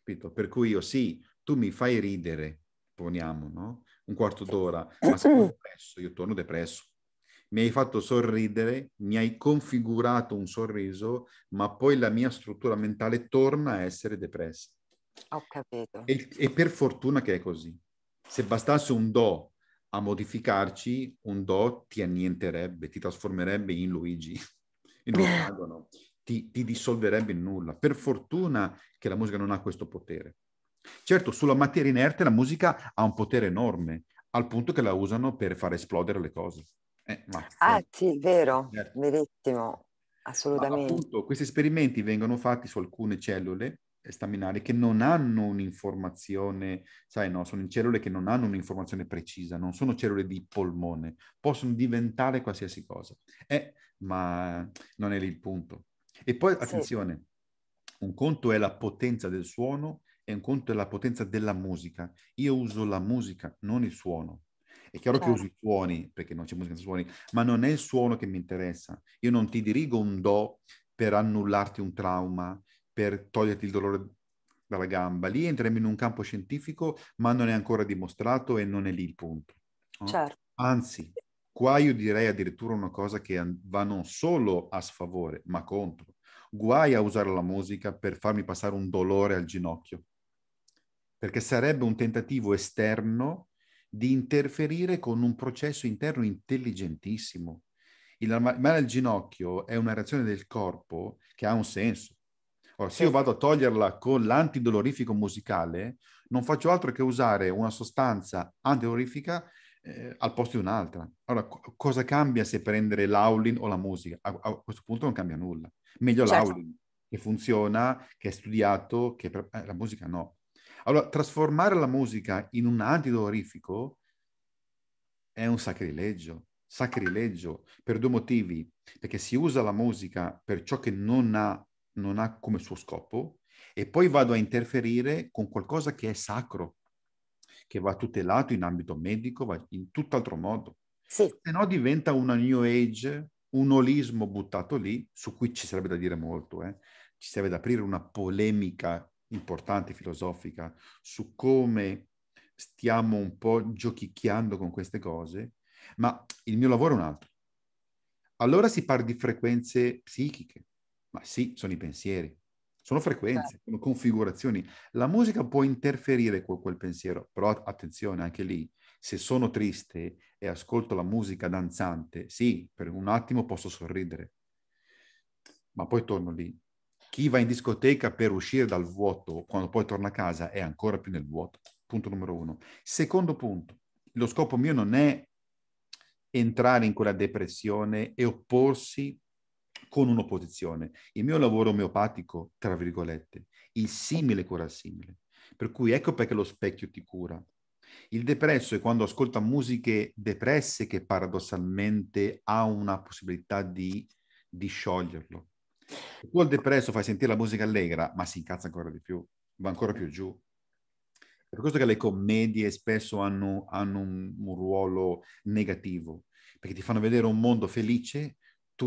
capito? Per cui io sì, tu mi fai ridere, poniamo, no? Un quarto d'ora, ma sono depresso, io torno depresso. Mi hai fatto sorridere, mi hai configurato un sorriso, ma poi la mia struttura mentale torna a essere depressa. Ho capito. E, e per fortuna che è così. Se bastasse un do a modificarci, un do ti annienterebbe, ti trasformerebbe in Luigi, in un ti, ti dissolverebbe in nulla. Per fortuna che la musica non ha questo potere. Certo, sulla materia inerte la musica ha un potere enorme, al punto che la usano per far esplodere le cose. Eh, ma, ah eh. sì, vero, certo. verissimo, assolutamente. Ma, appunto, questi esperimenti vengono fatti su alcune cellule staminali che non hanno un'informazione, sai no, sono cellule che non hanno un'informazione precisa, non sono cellule di polmone, possono diventare qualsiasi cosa. Eh, ma non è lì il punto. E poi, attenzione, sì. un conto è la potenza del suono e un conto è la potenza della musica. Io uso la musica, non il suono. È chiaro certo. che uso i certo. suoni, perché non c'è musica senza suoni, ma non è il suono che mi interessa. Io non ti dirigo un do per annullarti un trauma, per toglierti il dolore dalla gamba. Lì entriamo in un campo scientifico, ma non è ancora dimostrato e non è lì il punto. No? Certo. Anzi, Qua io direi addirittura una cosa che va non solo a sfavore, ma contro. Guai a usare la musica per farmi passare un dolore al ginocchio, perché sarebbe un tentativo esterno di interferire con un processo interno intelligentissimo. Il male al ginocchio è una reazione del corpo che ha un senso. Ora, se io vado a certo. toglierla con l'antidolorifico musicale, non faccio altro che usare una sostanza antidolorifica eh, al posto di un'altra. Allora, co- cosa cambia se prendere l'Aulin o la musica? A, a questo punto non cambia nulla. Meglio certo. l'Aulin, che funziona, che è studiato, che pre- eh, la musica no. Allora, trasformare la musica in un antidoto è un sacrilegio, sacrilegio, per due motivi, perché si usa la musica per ciò che non ha, non ha come suo scopo e poi vado a interferire con qualcosa che è sacro, che va tutelato in ambito medico, va in tutt'altro modo. Sì. Se no diventa una new age, un olismo buttato lì, su cui ci sarebbe da dire molto, eh? ci serve da aprire una polemica importante, filosofica, su come stiamo un po' giochicchiando con queste cose, ma il mio lavoro è un altro. Allora si parla di frequenze psichiche, ma sì, sono i pensieri sono frequenze, certo. sono configurazioni. La musica può interferire con quel pensiero, però attenzione anche lì, se sono triste e ascolto la musica danzante, sì, per un attimo posso sorridere, ma poi torno lì. Chi va in discoteca per uscire dal vuoto, quando poi torna a casa, è ancora più nel vuoto. Punto numero uno. Secondo punto, lo scopo mio non è entrare in quella depressione e opporsi con un'opposizione. Il mio lavoro omeopatico, tra virgolette, il simile cura il simile. Per cui ecco perché lo specchio ti cura. Il depresso è quando ascolta musiche depresse che paradossalmente ha una possibilità di, di scioglierlo. Tu al depresso fai sentire la musica allegra, ma si incazza ancora di più, va ancora più giù. Per questo che le commedie spesso hanno, hanno un, un ruolo negativo, perché ti fanno vedere un mondo felice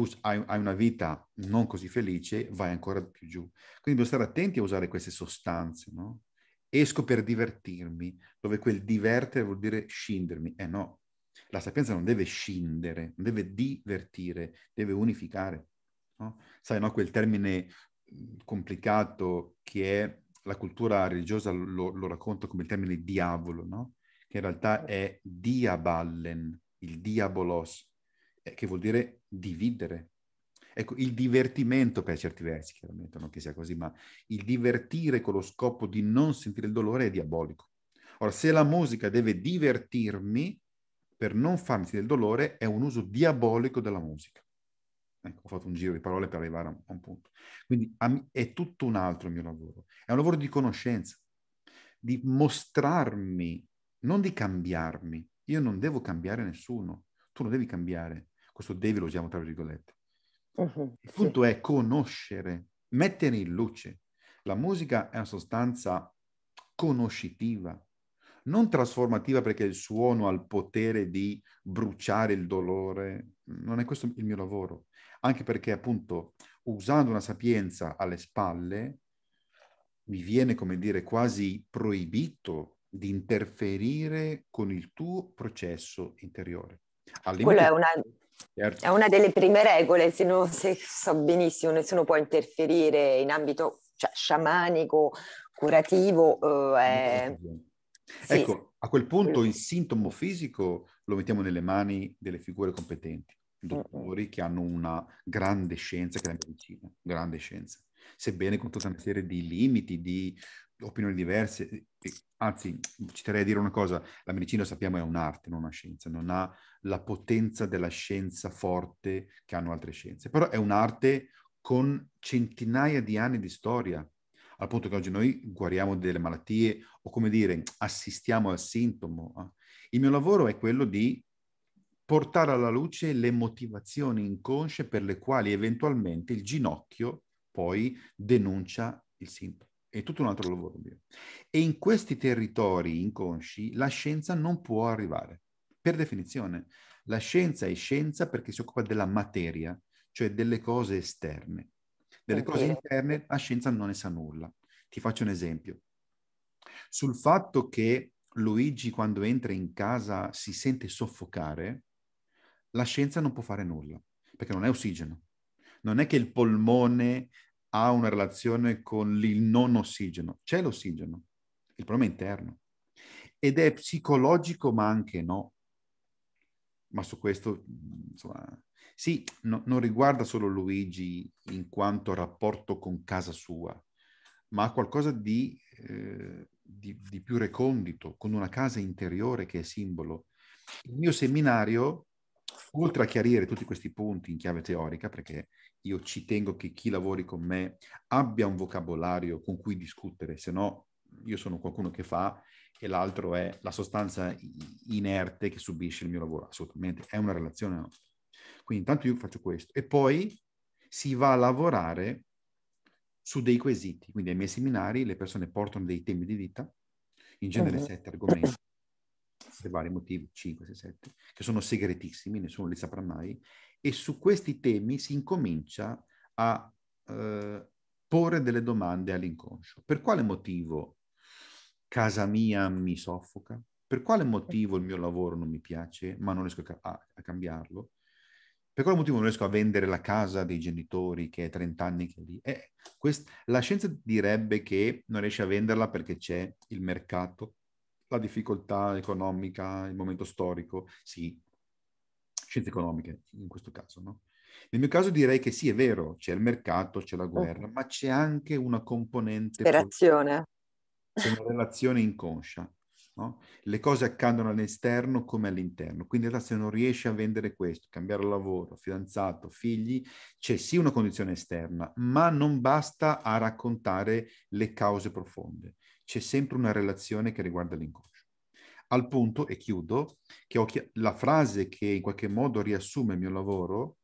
tu hai, hai, una vita non così felice, vai ancora più giù. Quindi dobbiamo stare attenti a usare queste sostanze, no? Esco per divertirmi, dove quel divertere vuol dire scindermi. Eh no, la sapienza non deve scindere, non deve divertire, deve unificare. No? Sai, no? quel termine mm, complicato che è la cultura religiosa lo, lo racconta come il termine diavolo, no? che in realtà è diaballen, il diabolos, eh, che vuol dire dividere. Ecco, il divertimento per certi versi, chiaramente non che sia così, ma il divertire con lo scopo di non sentire il dolore è diabolico. Ora, se la musica deve divertirmi per non farmi sentire il dolore, è un uso diabolico della musica. Ecco, ho fatto un giro di parole per arrivare a un, punto. Quindi è tutto un altro il mio lavoro. È un lavoro di conoscenza, di mostrarmi, non di cambiarmi. Io non devo cambiare nessuno, tu non devi cambiare. Questo devi lo usiamo tra virgolette. Uh-huh, Il punto sì. è conoscere, mettere in luce. La musica è una sostanza conoscitiva, non trasformativa perché il suono ha il potere di bruciare il dolore, non è questo il mio lavoro, anche perché appunto usando una sapienza alle spalle mi viene come dire quasi proibito di interferire con il tuo processo interiore. Al limite, Quello è una, Certo. È una delle prime regole, se, non, se so benissimo, nessuno può interferire in ambito cioè, sciamanico, curativo. Eh, è... sì. Ecco, a quel punto il sintomo fisico lo mettiamo nelle mani delle figure competenti, dottori che hanno una grande scienza che è la medicina, grande scienza, sebbene con tutta una serie di limiti, di opinioni diverse, anzi ci terrei a dire una cosa, la medicina sappiamo è un'arte, non una scienza, non ha la potenza della scienza forte che hanno altre scienze, però è un'arte con centinaia di anni di storia, al punto che oggi noi guariamo delle malattie o come dire assistiamo al sintomo. Eh. Il mio lavoro è quello di portare alla luce le motivazioni inconsce per le quali eventualmente il ginocchio poi denuncia il sintomo è tutto un altro lavoro. E in questi territori inconsci la scienza non può arrivare, per definizione. La scienza è scienza perché si occupa della materia, cioè delle cose esterne. Delle cose interne la scienza non ne sa nulla. Ti faccio un esempio. Sul fatto che Luigi quando entra in casa si sente soffocare, la scienza non può fare nulla, perché non è ossigeno. Non è che il polmone ha una relazione con il non ossigeno. C'è l'ossigeno, il problema è interno. Ed è psicologico, ma anche no. Ma su questo, insomma, sì, no, non riguarda solo Luigi in quanto rapporto con casa sua, ma qualcosa di, eh, di, di più recondito, con una casa interiore che è simbolo. Il mio seminario oltre a chiarire tutti questi punti in chiave teorica, perché io ci tengo che chi lavori con me abbia un vocabolario con cui discutere, se no io sono qualcuno che fa e l'altro è la sostanza inerte che subisce il mio lavoro, assolutamente, è una relazione nostra. Quindi intanto io faccio questo e poi si va a lavorare su dei quesiti, quindi ai miei seminari le persone portano dei temi di vita, in genere uh-huh. sette argomenti, per vari motivi, 5, 6, 7, che sono segretissimi, nessuno li saprà mai, e su questi temi si incomincia a eh, porre delle domande all'inconscio. Per quale motivo casa mia mi soffoca? Per quale motivo il mio lavoro non mi piace, ma non riesco a, a, a cambiarlo? Per quale motivo non riesco a vendere la casa dei genitori che è 30 anni che è lì? Eh, quest- la scienza direbbe che non riesce a venderla perché c'è il mercato la difficoltà economica, il momento storico, sì, scienze economiche in questo caso, no? Nel mio caso direi che sì, è vero, c'è il mercato, c'è la guerra, uh-huh. ma c'è anche una componente... Relazione. C'è una relazione inconscia. No? Le cose accadono all'esterno come all'interno, quindi in se non riesci a vendere questo, cambiare lavoro, fidanzato, figli, c'è sì una condizione esterna, ma non basta a raccontare le cause profonde c'è sempre una relazione che riguarda l'inconscio. Al punto, e chiudo, che chi- la frase che in qualche modo riassume il mio lavoro,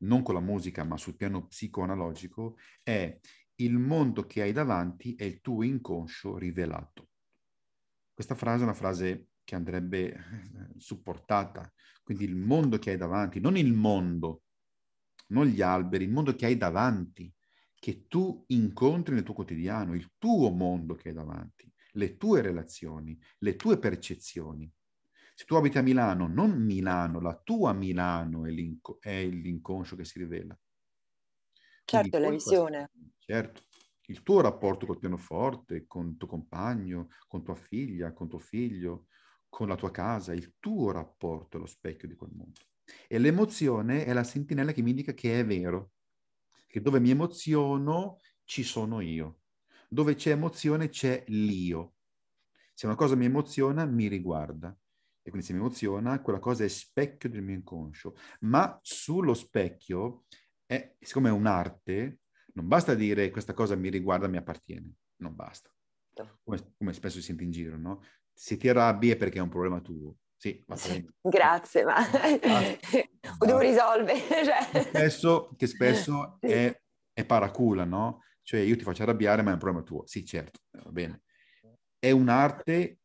non con la musica ma sul piano psicoanalogico, è il mondo che hai davanti è il tuo inconscio rivelato. Questa frase è una frase che andrebbe supportata, quindi il mondo che hai davanti, non il mondo, non gli alberi, il mondo che hai davanti che tu incontri nel tuo quotidiano, il tuo mondo che hai davanti, le tue relazioni, le tue percezioni. Se tu abiti a Milano, non Milano, la tua Milano è, l'inc- è l'inconscio che si rivela. Certo, la visione. Certo, il tuo rapporto col pianoforte, con tuo compagno, con tua figlia, con tuo figlio, con la tua casa, il tuo rapporto è lo specchio di quel mondo. E l'emozione è la sentinella che mi indica che è vero, che dove mi emoziono ci sono io, dove c'è emozione c'è l'io. Se una cosa mi emoziona, mi riguarda. E quindi se mi emoziona, quella cosa è specchio del mio inconscio. Ma sullo specchio, è, siccome è un'arte, non basta dire questa cosa mi riguarda, mi appartiene. Non basta. Certo. Come, come spesso si sente in giro, no? Se ti arrabbi è perché è un problema tuo. Sì, va bene. Grazie, ma ah, devo risolvere. Cioè. Spesso, che spesso è, è, paracula, no? Cioè io ti faccio arrabbiare, ma è un problema tuo. Sì, certo, va bene. È un'arte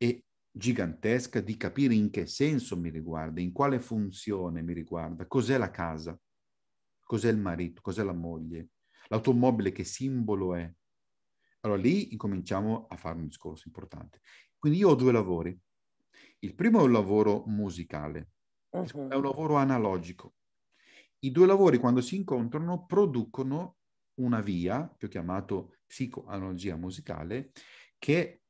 gigantesca di capire in che senso mi riguarda, in quale funzione mi riguarda, cos'è la casa, cos'è il marito, cos'è la moglie, l'automobile che simbolo è. Allora lì incominciamo a fare un discorso importante. Quindi io ho due lavori, il primo è un lavoro musicale, uh-huh. è un lavoro analogico. I due lavori quando si incontrano producono una via, che ho chiamato psicoanalogia musicale, che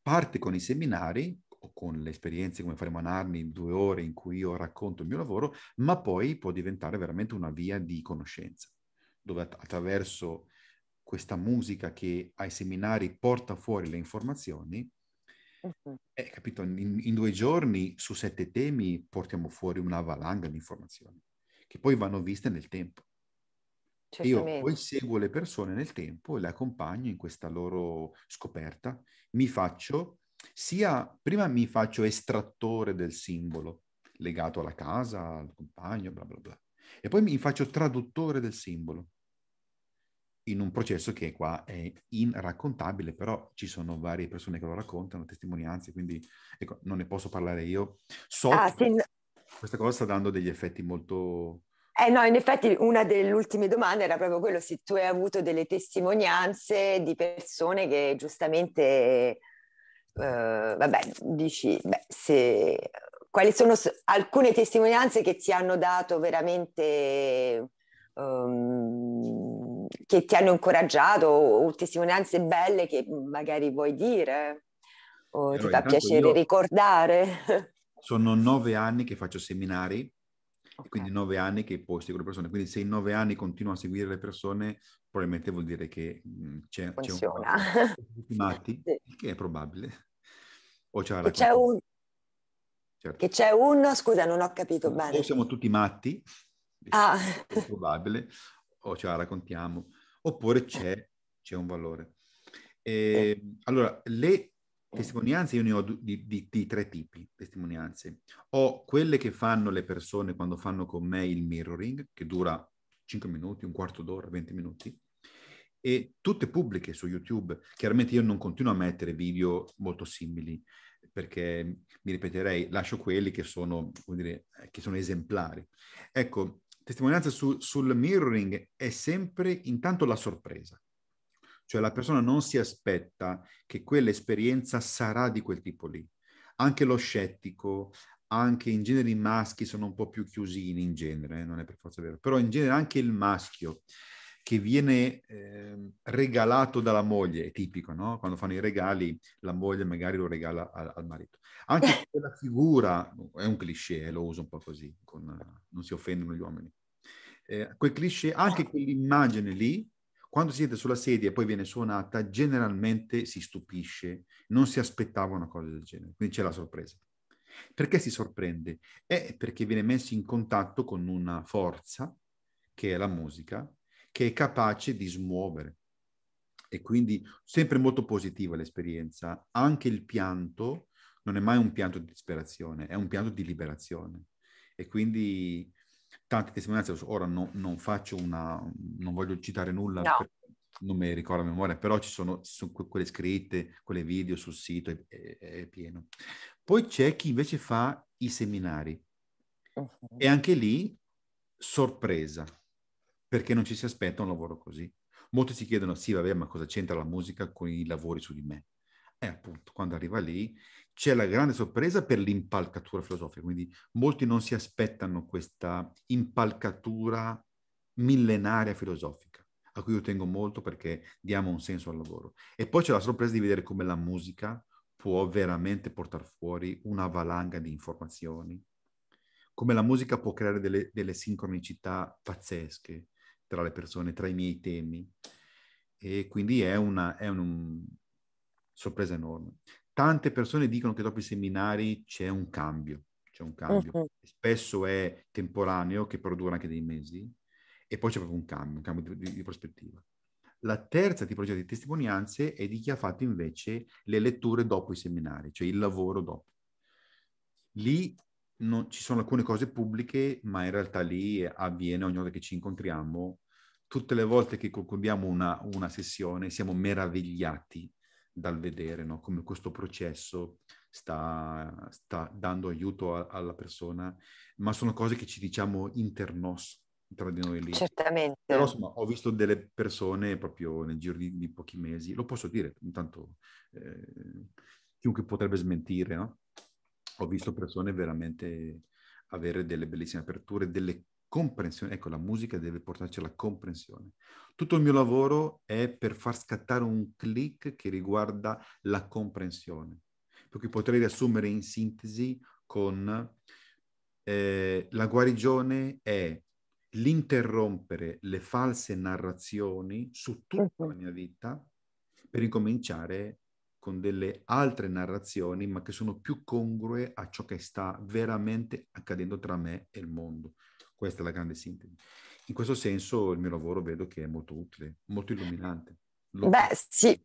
parte con i seminari o con le esperienze come faremo a Narni in due ore in cui io racconto il mio lavoro, ma poi può diventare veramente una via di conoscenza, dove att- attraverso questa musica che ai seminari porta fuori le informazioni, Uh-huh. Eh, capito, in, in, due giorni su sette temi portiamo fuori una valanga di informazioni che poi vanno viste nel tempo. Certamente. Io poi seguo le persone nel tempo e le accompagno in questa loro scoperta. Mi faccio sia, prima mi faccio estrattore del simbolo legato alla casa, al compagno, bla bla bla, e poi mi faccio traduttore del simbolo in un processo che qua è irraccontabile, però ci sono varie persone che lo raccontano, testimonianze, quindi ecco, non ne posso parlare io. So ah, che sì. questa cosa sta dando degli effetti molto... Eh no, in effetti una delle ultime domande era proprio quello, se tu hai avuto delle testimonianze di persone che giustamente, eh, vabbè, dici, beh, se, quali sono alcune testimonianze che ti hanno dato veramente... Um, che ti hanno incoraggiato o testimonianze belle che magari vuoi dire o allora, eh, ti fa piacere ricordare? Sono nove anni che faccio seminari, okay. quindi nove anni che poi con le persone, quindi se in nove anni continuo a seguire le persone probabilmente vuol dire che mm, c'è, c'è un matti, sì. che è probabile. O c'è, c'è un... Certo. Che c'è uno, scusa non ho capito bene. O siamo tutti matti, ah. è probabile, o ce la raccontiamo, oppure c'è, c'è un valore. E, allora, le testimonianze io ne ho di, di, di, tre tipi, testimonianze. Ho quelle che fanno le persone quando fanno con me il mirroring, che dura 5 minuti, un quarto d'ora, 20 minuti, e tutte pubbliche su YouTube. Chiaramente io non continuo a mettere video molto simili, perché mi ripeterei, lascio quelli che sono, dire, che sono esemplari. Ecco, testimonianza su, sul mirroring è sempre intanto la sorpresa. Cioè la persona non si aspetta che quell'esperienza sarà di quel tipo lì. Anche lo scettico, anche in genere i maschi sono un po' più chiusini in genere, eh? non è per forza vero, però in genere anche il maschio che viene eh, regalato dalla moglie, è tipico, no? Quando fanno i regali, la moglie magari lo regala al, al marito. Anche eh. quella figura, è un cliché, lo uso un po' così, con, non si offendono gli uomini. Eh, quel cliché, anche quell'immagine lì, quando siete sulla sedia e poi viene suonata, generalmente si stupisce, non si aspettava una cosa del genere, quindi c'è la sorpresa. Perché si sorprende? È perché viene messo in contatto con una forza che è la musica, che è capace di smuovere. E quindi sempre molto positiva l'esperienza. Anche il pianto non è mai un pianto di disperazione, è un pianto di liberazione. E quindi tante testimonianze, ora no, non faccio una, non voglio citare nulla, no. non mi ricordo a memoria, però ci sono, sono, quelle scritte, quelle video sul sito, è, è, è pieno. Poi c'è chi invece fa i seminari. Uh-huh. E anche lì, sorpresa, perché non ci si aspetta un lavoro così. Molti si chiedono, sì, vabbè, ma cosa c'entra la musica con i lavori su di me? E appunto, quando arriva lì, c'è la grande sorpresa per l'impalcatura filosofica, quindi molti non si aspettano questa impalcatura millenaria filosofica, a cui io tengo molto perché diamo un senso al lavoro. E poi c'è la sorpresa di vedere come la musica può veramente portare fuori una valanga di informazioni, come la musica può creare delle, delle sincronicità pazzesche, tra le persone, tra i miei temi. E quindi è una è un, un, sorpresa enorme. Tante persone dicono che dopo i seminari c'è un cambio, c'è un cambio. Uh-huh. Spesso è temporaneo, che però dura anche dei mesi, e poi c'è proprio un cambio, un cambio di, di prospettiva. La terza tipologia di testimonianze è di chi ha fatto invece le letture dopo i seminari, cioè il lavoro dopo. Lì non, ci sono alcune cose pubbliche, ma in realtà lì avviene ogni volta che ci incontriamo tutte le volte che concludiamo una, una sessione siamo meravigliati dal vedere no? come questo processo sta, sta dando aiuto a, alla persona, ma sono cose che ci diciamo internos tra di noi lì. Certamente. Però insomma ho visto delle persone proprio nel giro di, di pochi mesi, lo posso dire, intanto eh, chiunque potrebbe smentire, no? Ho visto persone veramente avere delle bellissime aperture, delle comprensione, ecco la musica deve portarci alla comprensione. Tutto il mio lavoro è per far scattare un click che riguarda la comprensione, Perché potrei riassumere in sintesi con eh, la guarigione è l'interrompere le false narrazioni su tutta la mia vita per incominciare con delle altre narrazioni, ma che sono più congrue a ciò che sta veramente accadendo tra me e il mondo. Questa è la grande sintesi. In questo senso il mio lavoro vedo che è molto utile, molto illuminante. Lo... Beh, sì,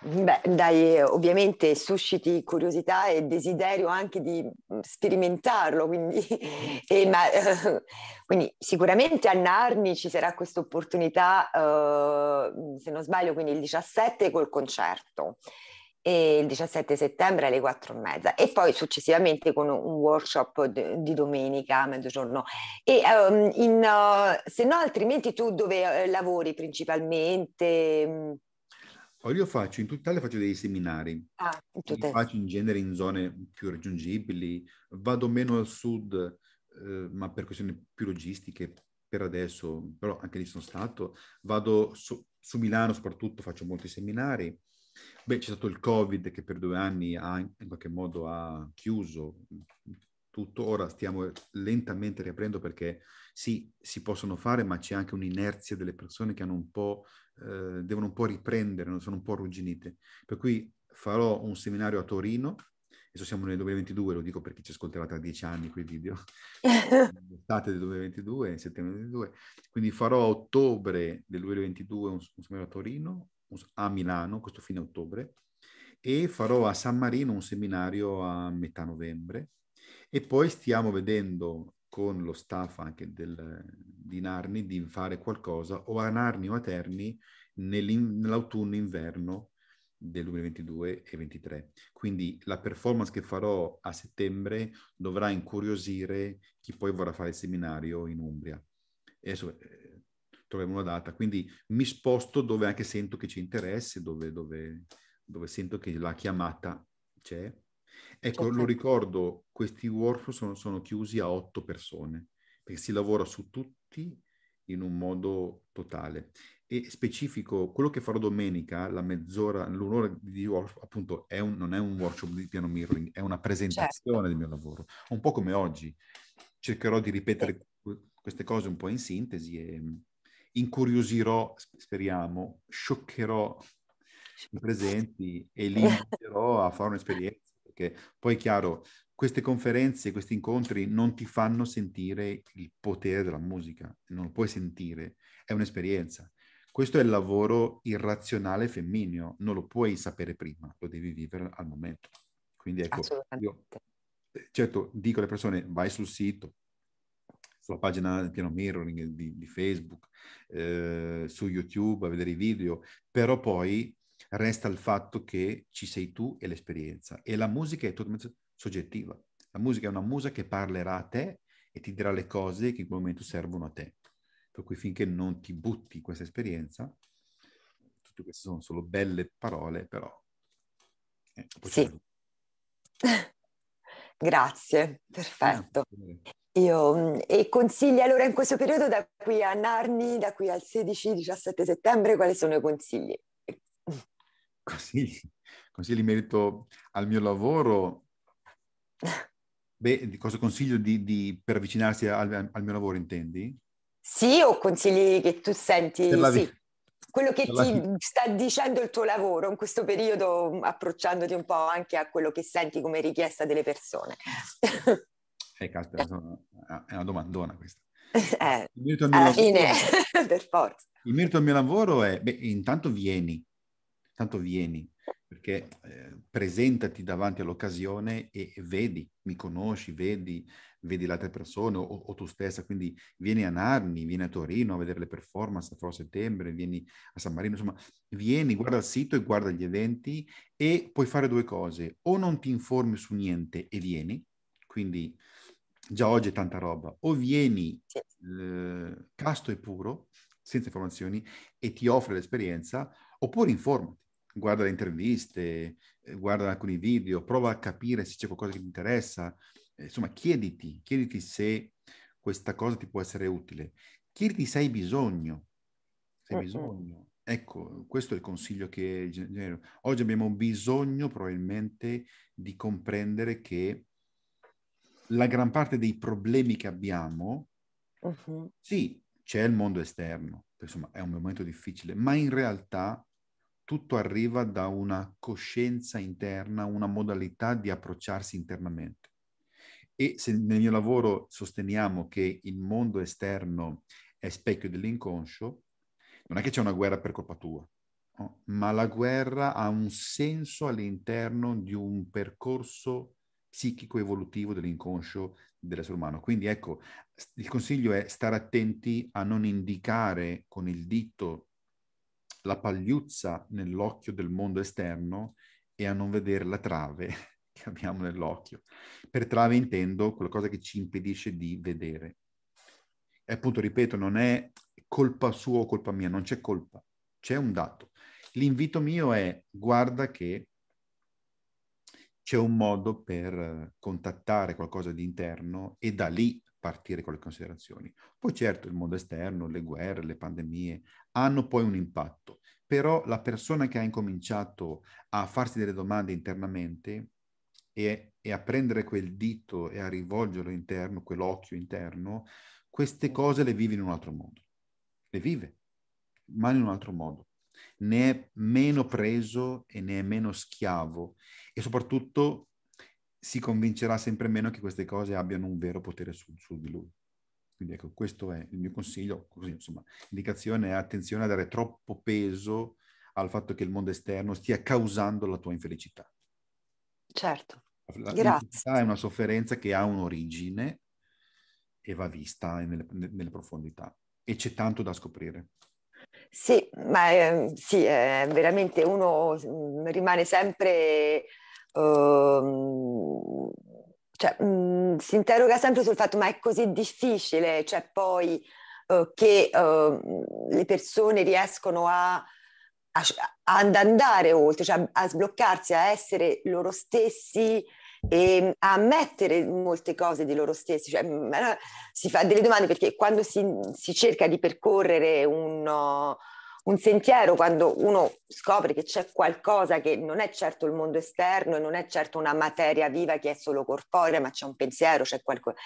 Beh, dai, ovviamente susciti curiosità e desiderio anche di mm, sperimentarlo, quindi, e, ma, quindi sicuramente a Narni ci sarà questa opportunità, eh, se non sbaglio, quindi il 17 col concerto e il 17 settembre alle 4 e mezza e poi successivamente con un workshop di, domenica a mezzogiorno. E, um, in, uh, se no altrimenti tu dove uh, lavori principalmente? Oh, io faccio, in totale faccio dei seminari, ah, li faccio in genere in zone più raggiungibili, vado meno al sud, eh, ma per questioni più logistiche per adesso, però anche lì sono stato, vado su, su Milano soprattutto, faccio molti seminari, Beh, c'è stato il Covid che per due anni ha, in qualche modo ha chiuso tutto, ora stiamo lentamente riaprendo perché sì, si possono fare, ma c'è anche un'inerzia delle persone che hanno un eh, devono un po' riprendere, sono un po' arrugginite. Per cui farò un seminario a Torino, adesso siamo nel 2022, lo dico perché ci ascolterà tra dieci anni quei video, l'estate del 2022, settembre 2022, quindi farò a ottobre del 2022 un, un seminario a Torino, a Milano questo fine ottobre e farò a San Marino un seminario a metà novembre e poi stiamo vedendo con lo staff anche del, di Narni di fare qualcosa o a Narni o a Terni nell'autunno-inverno del 2022 e 2023. Quindi la performance che farò a settembre dovrà incuriosire chi poi vorrà fare il seminario in Umbria. E adesso, eh, troviamo una data. Quindi mi sposto dove anche sento che ci interessa, dove, dove, dove, sento che la chiamata c'è. Ecco, okay. lo ricordo, questi workflow sono, sono chiusi a otto persone, perché si lavora su tutti in un modo totale. E specifico, quello che farò domenica, la mezz'ora, l'un'ora di workshop, appunto, è un, non è un workshop di piano mirroring, è una presentazione certo. del mio lavoro. Un po' come oggi. Cercherò di ripetere queste cose un po' in sintesi e, incuriosirò, speriamo, scioccherò i presenti e li inviterò a fare un'esperienza, perché poi è chiaro, queste conferenze, questi incontri non ti fanno sentire il potere della musica, non lo puoi sentire, è un'esperienza. Questo è il lavoro irrazionale femminile, non lo puoi sapere prima, lo devi vivere al momento. Quindi ecco, io certo dico alle persone vai sul sito, sulla pagina del piano mirroring di, di Facebook, eh, su YouTube a vedere i video, però poi resta il fatto che ci sei tu e l'esperienza e la musica è totalmente soggettiva. La musica è una musa che parlerà a te e ti dirà le cose che in quel momento servono a te. Per cui finché non ti butti questa esperienza, tutte queste sono solo belle parole, però... Eh, sì. Grazie, perfetto. Ah, io, mm, e consigli allora in questo periodo da qui a Narni, da qui al 16-17 settembre, quali sono i consigli? Consigli, consigli in merito al mio lavoro? Beh, cosa consiglio di, di, per avvicinarsi al, al, mio lavoro, intendi? Sì, o consigli che tu senti, sì. quello che ti sta dicendo il tuo lavoro in questo periodo, approcciandoti un po' anche a quello che senti come richiesta delle persone. Eh, caspita, eh. sono, ah, è una domandona questa. Eh, alla fine, per forza. Il merito al mio lavoro è, beh, intanto vieni, intanto vieni, perché eh, presentati davanti all'occasione e, e, vedi, mi conosci, vedi, vedi le altre persone o, o, tu stessa, quindi vieni a Narni, vieni a Torino a vedere le performance a settembre, vieni a San Marino, insomma, vieni, guarda il sito e guarda gli eventi e puoi fare due cose, o non ti informi su niente e vieni, quindi già oggi è tanta roba, o vieni sì. eh, casto e puro, senza informazioni, e ti offre l'esperienza, oppure informati, guarda le interviste, eh, guarda alcuni video, prova a capire se c'è qualcosa che ti interessa, eh, insomma chiediti, chiediti se questa cosa ti può essere utile, chiediti se hai bisogno, se hai bisogno. Ecco, questo è il consiglio che Oggi abbiamo bisogno probabilmente di comprendere che la gran parte dei problemi che abbiamo, uh-huh. sì, c'è il mondo esterno, insomma è un momento difficile, ma in realtà tutto arriva da una coscienza interna, una modalità di approcciarsi internamente. E se nel mio lavoro sosteniamo che il mondo esterno è specchio dell'inconscio, non è che c'è una guerra per colpa tua, no? ma la guerra ha un senso all'interno di un percorso psichico-evolutivo dell'inconscio dell'essere umano. Quindi ecco, il consiglio è stare attenti a non indicare con il dito la pagliuzza nell'occhio del mondo esterno e a non vedere la trave che abbiamo nell'occhio. Per trave intendo qualcosa che ci impedisce di vedere. E appunto, ripeto, non è colpa sua o colpa mia, non c'è colpa, c'è un dato. L'invito mio è guarda che c'è un modo per eh, contattare qualcosa di interno e da lì partire con le considerazioni. Poi certo il mondo esterno, le guerre, le pandemie hanno poi un impatto, però la persona che ha incominciato a farsi delle domande internamente e, e a prendere quel dito e a rivolgerlo interno, quell'occhio interno, queste cose le vive in un altro modo. Le vive, ma in un altro modo ne è meno preso e ne è meno schiavo e soprattutto si convincerà sempre meno che queste cose abbiano un vero potere su, su di lui. Quindi ecco, questo è il mio consiglio, così, insomma, l'indicazione è attenzione a dare troppo peso al fatto che il mondo esterno stia causando la tua infelicità. Certo, la grazie. è una sofferenza che ha un'origine e va vista nelle, nelle profondità e c'è tanto da scoprire. Sì, ma eh, sì, è veramente uno mm, rimane sempre, uh, cioè, mh, mm, si interroga sempre sul fatto ma è così difficile, cioè poi uh, che uh, le persone riescono a, a, ad andare oltre, cioè a sbloccarsi, a essere loro stessi e mm, a ammettere molte cose di loro stessi. Cioè, mm, si fa delle domande perché quando si, si cerca di percorrere un, uh, un, sentiero, quando uno scopre che c'è qualcosa che non è certo il mondo esterno e non è certo una materia viva che è solo corporea, ma c'è un pensiero, c'è qualcosa.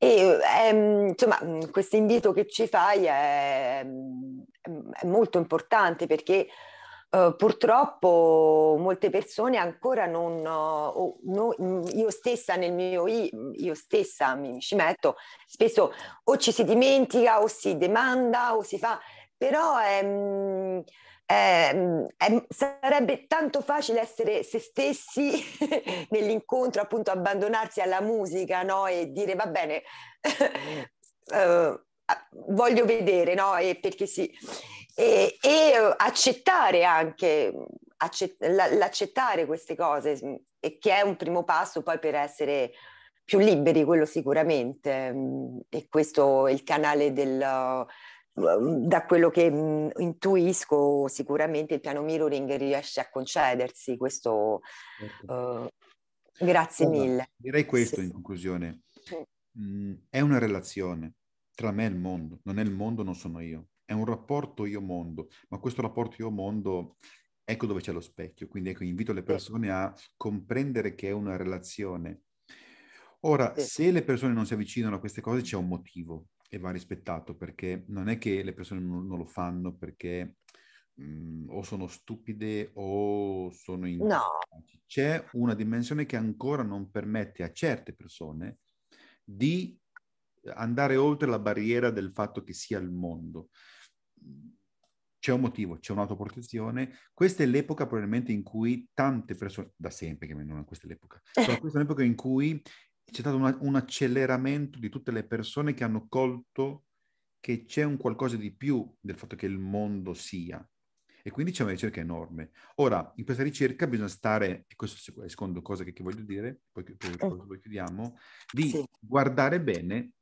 E ehm, insomma, mm, questo invito che ci fai è, è molto importante perché Uhm, purtroppo molte persone ancora non, uh, no, io stessa nel mio, io stessa mi, ci metto, spesso o ci si dimentica o si demanda o si fa, però è, è, è, sarebbe tanto facile essere se stessi nell'incontro, appunto abbandonarsi alla musica no? e dire va bene, uh, voglio vedere, no? e perché sì e, e accettare anche accett- l'accettare queste cose, mm, e che è un primo passo poi per essere più liberi, quello sicuramente. Mm, e questo è il canale del mm, da quello che intuisco sicuramente il piano mirroring riesce a concedersi questo uh, grazie allora, mille direi questo sì. in conclusione mm, è una relazione tra me e il mondo non è il mondo non sono io è un rapporto io-mondo, ma questo rapporto io-mondo ecco dove c'è lo specchio, quindi ecco, invito le persone a comprendere che è una relazione. Ora, se le persone non si avvicinano a queste cose c'è un motivo e va rispettato, perché non è che le persone non, non lo fanno perché mh, mm, o sono stupide o sono in... No. C'è una dimensione che ancora non permette a certe persone di andare oltre la barriera del fatto che sia il mondo c'è un motivo, c'è un'autoprotezione. Questa è l'epoca probabilmente in cui tante persone, da sempre che vengono è questa l'epoca, questa è l'epoca in cui c'è stato una, un acceleramento di tutte le persone che hanno colto che c'è un qualcosa di più del fatto che il mondo sia. E quindi c'è una ricerca enorme. Ora, in questa ricerca bisogna stare, e questa è la eh, seconda cosa che, che voglio dire, poi, poi, poi, poi chiudiamo, di sì. guardare bene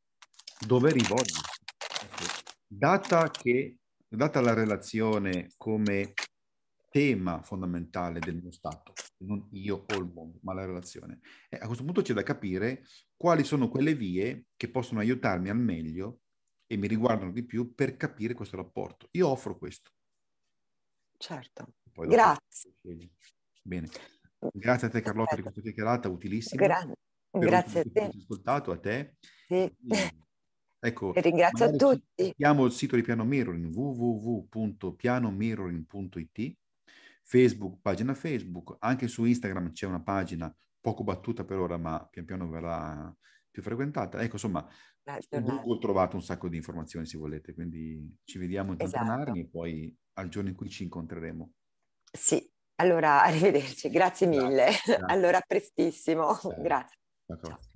dove rivolgersi. Ecco, data che data la relazione come tema fondamentale del mio Stato, non io o il mondo, ma la relazione. E a questo punto c'è da capire quali sono quelle vie che possono aiutarmi al meglio e mi riguardano di più per capire questo rapporto. Io offro questo. Certo. Grazie. Bene. Grazie a te Carlotta per questa chiacchierata utilissima. Gra- grazie a te. Ascoltato a te. Sì. E Ecco, e ringrazio a tutti. Abbiamo il sito di Piano Mirroring, www.pianomirroring.it, Facebook, pagina Facebook, anche su Instagram c'è una pagina poco battuta per ora, ma pian piano verrà più frequentata. Ecco, insomma, su Google trovate un sacco di informazioni se volete, quindi ci vediamo in tanti esatto. anni e poi al giorno in cui ci incontreremo. Sì, allora arrivederci, grazie mille. Grazie. Allora, prestissimo, eh, grazie. D'accordo. Ciao.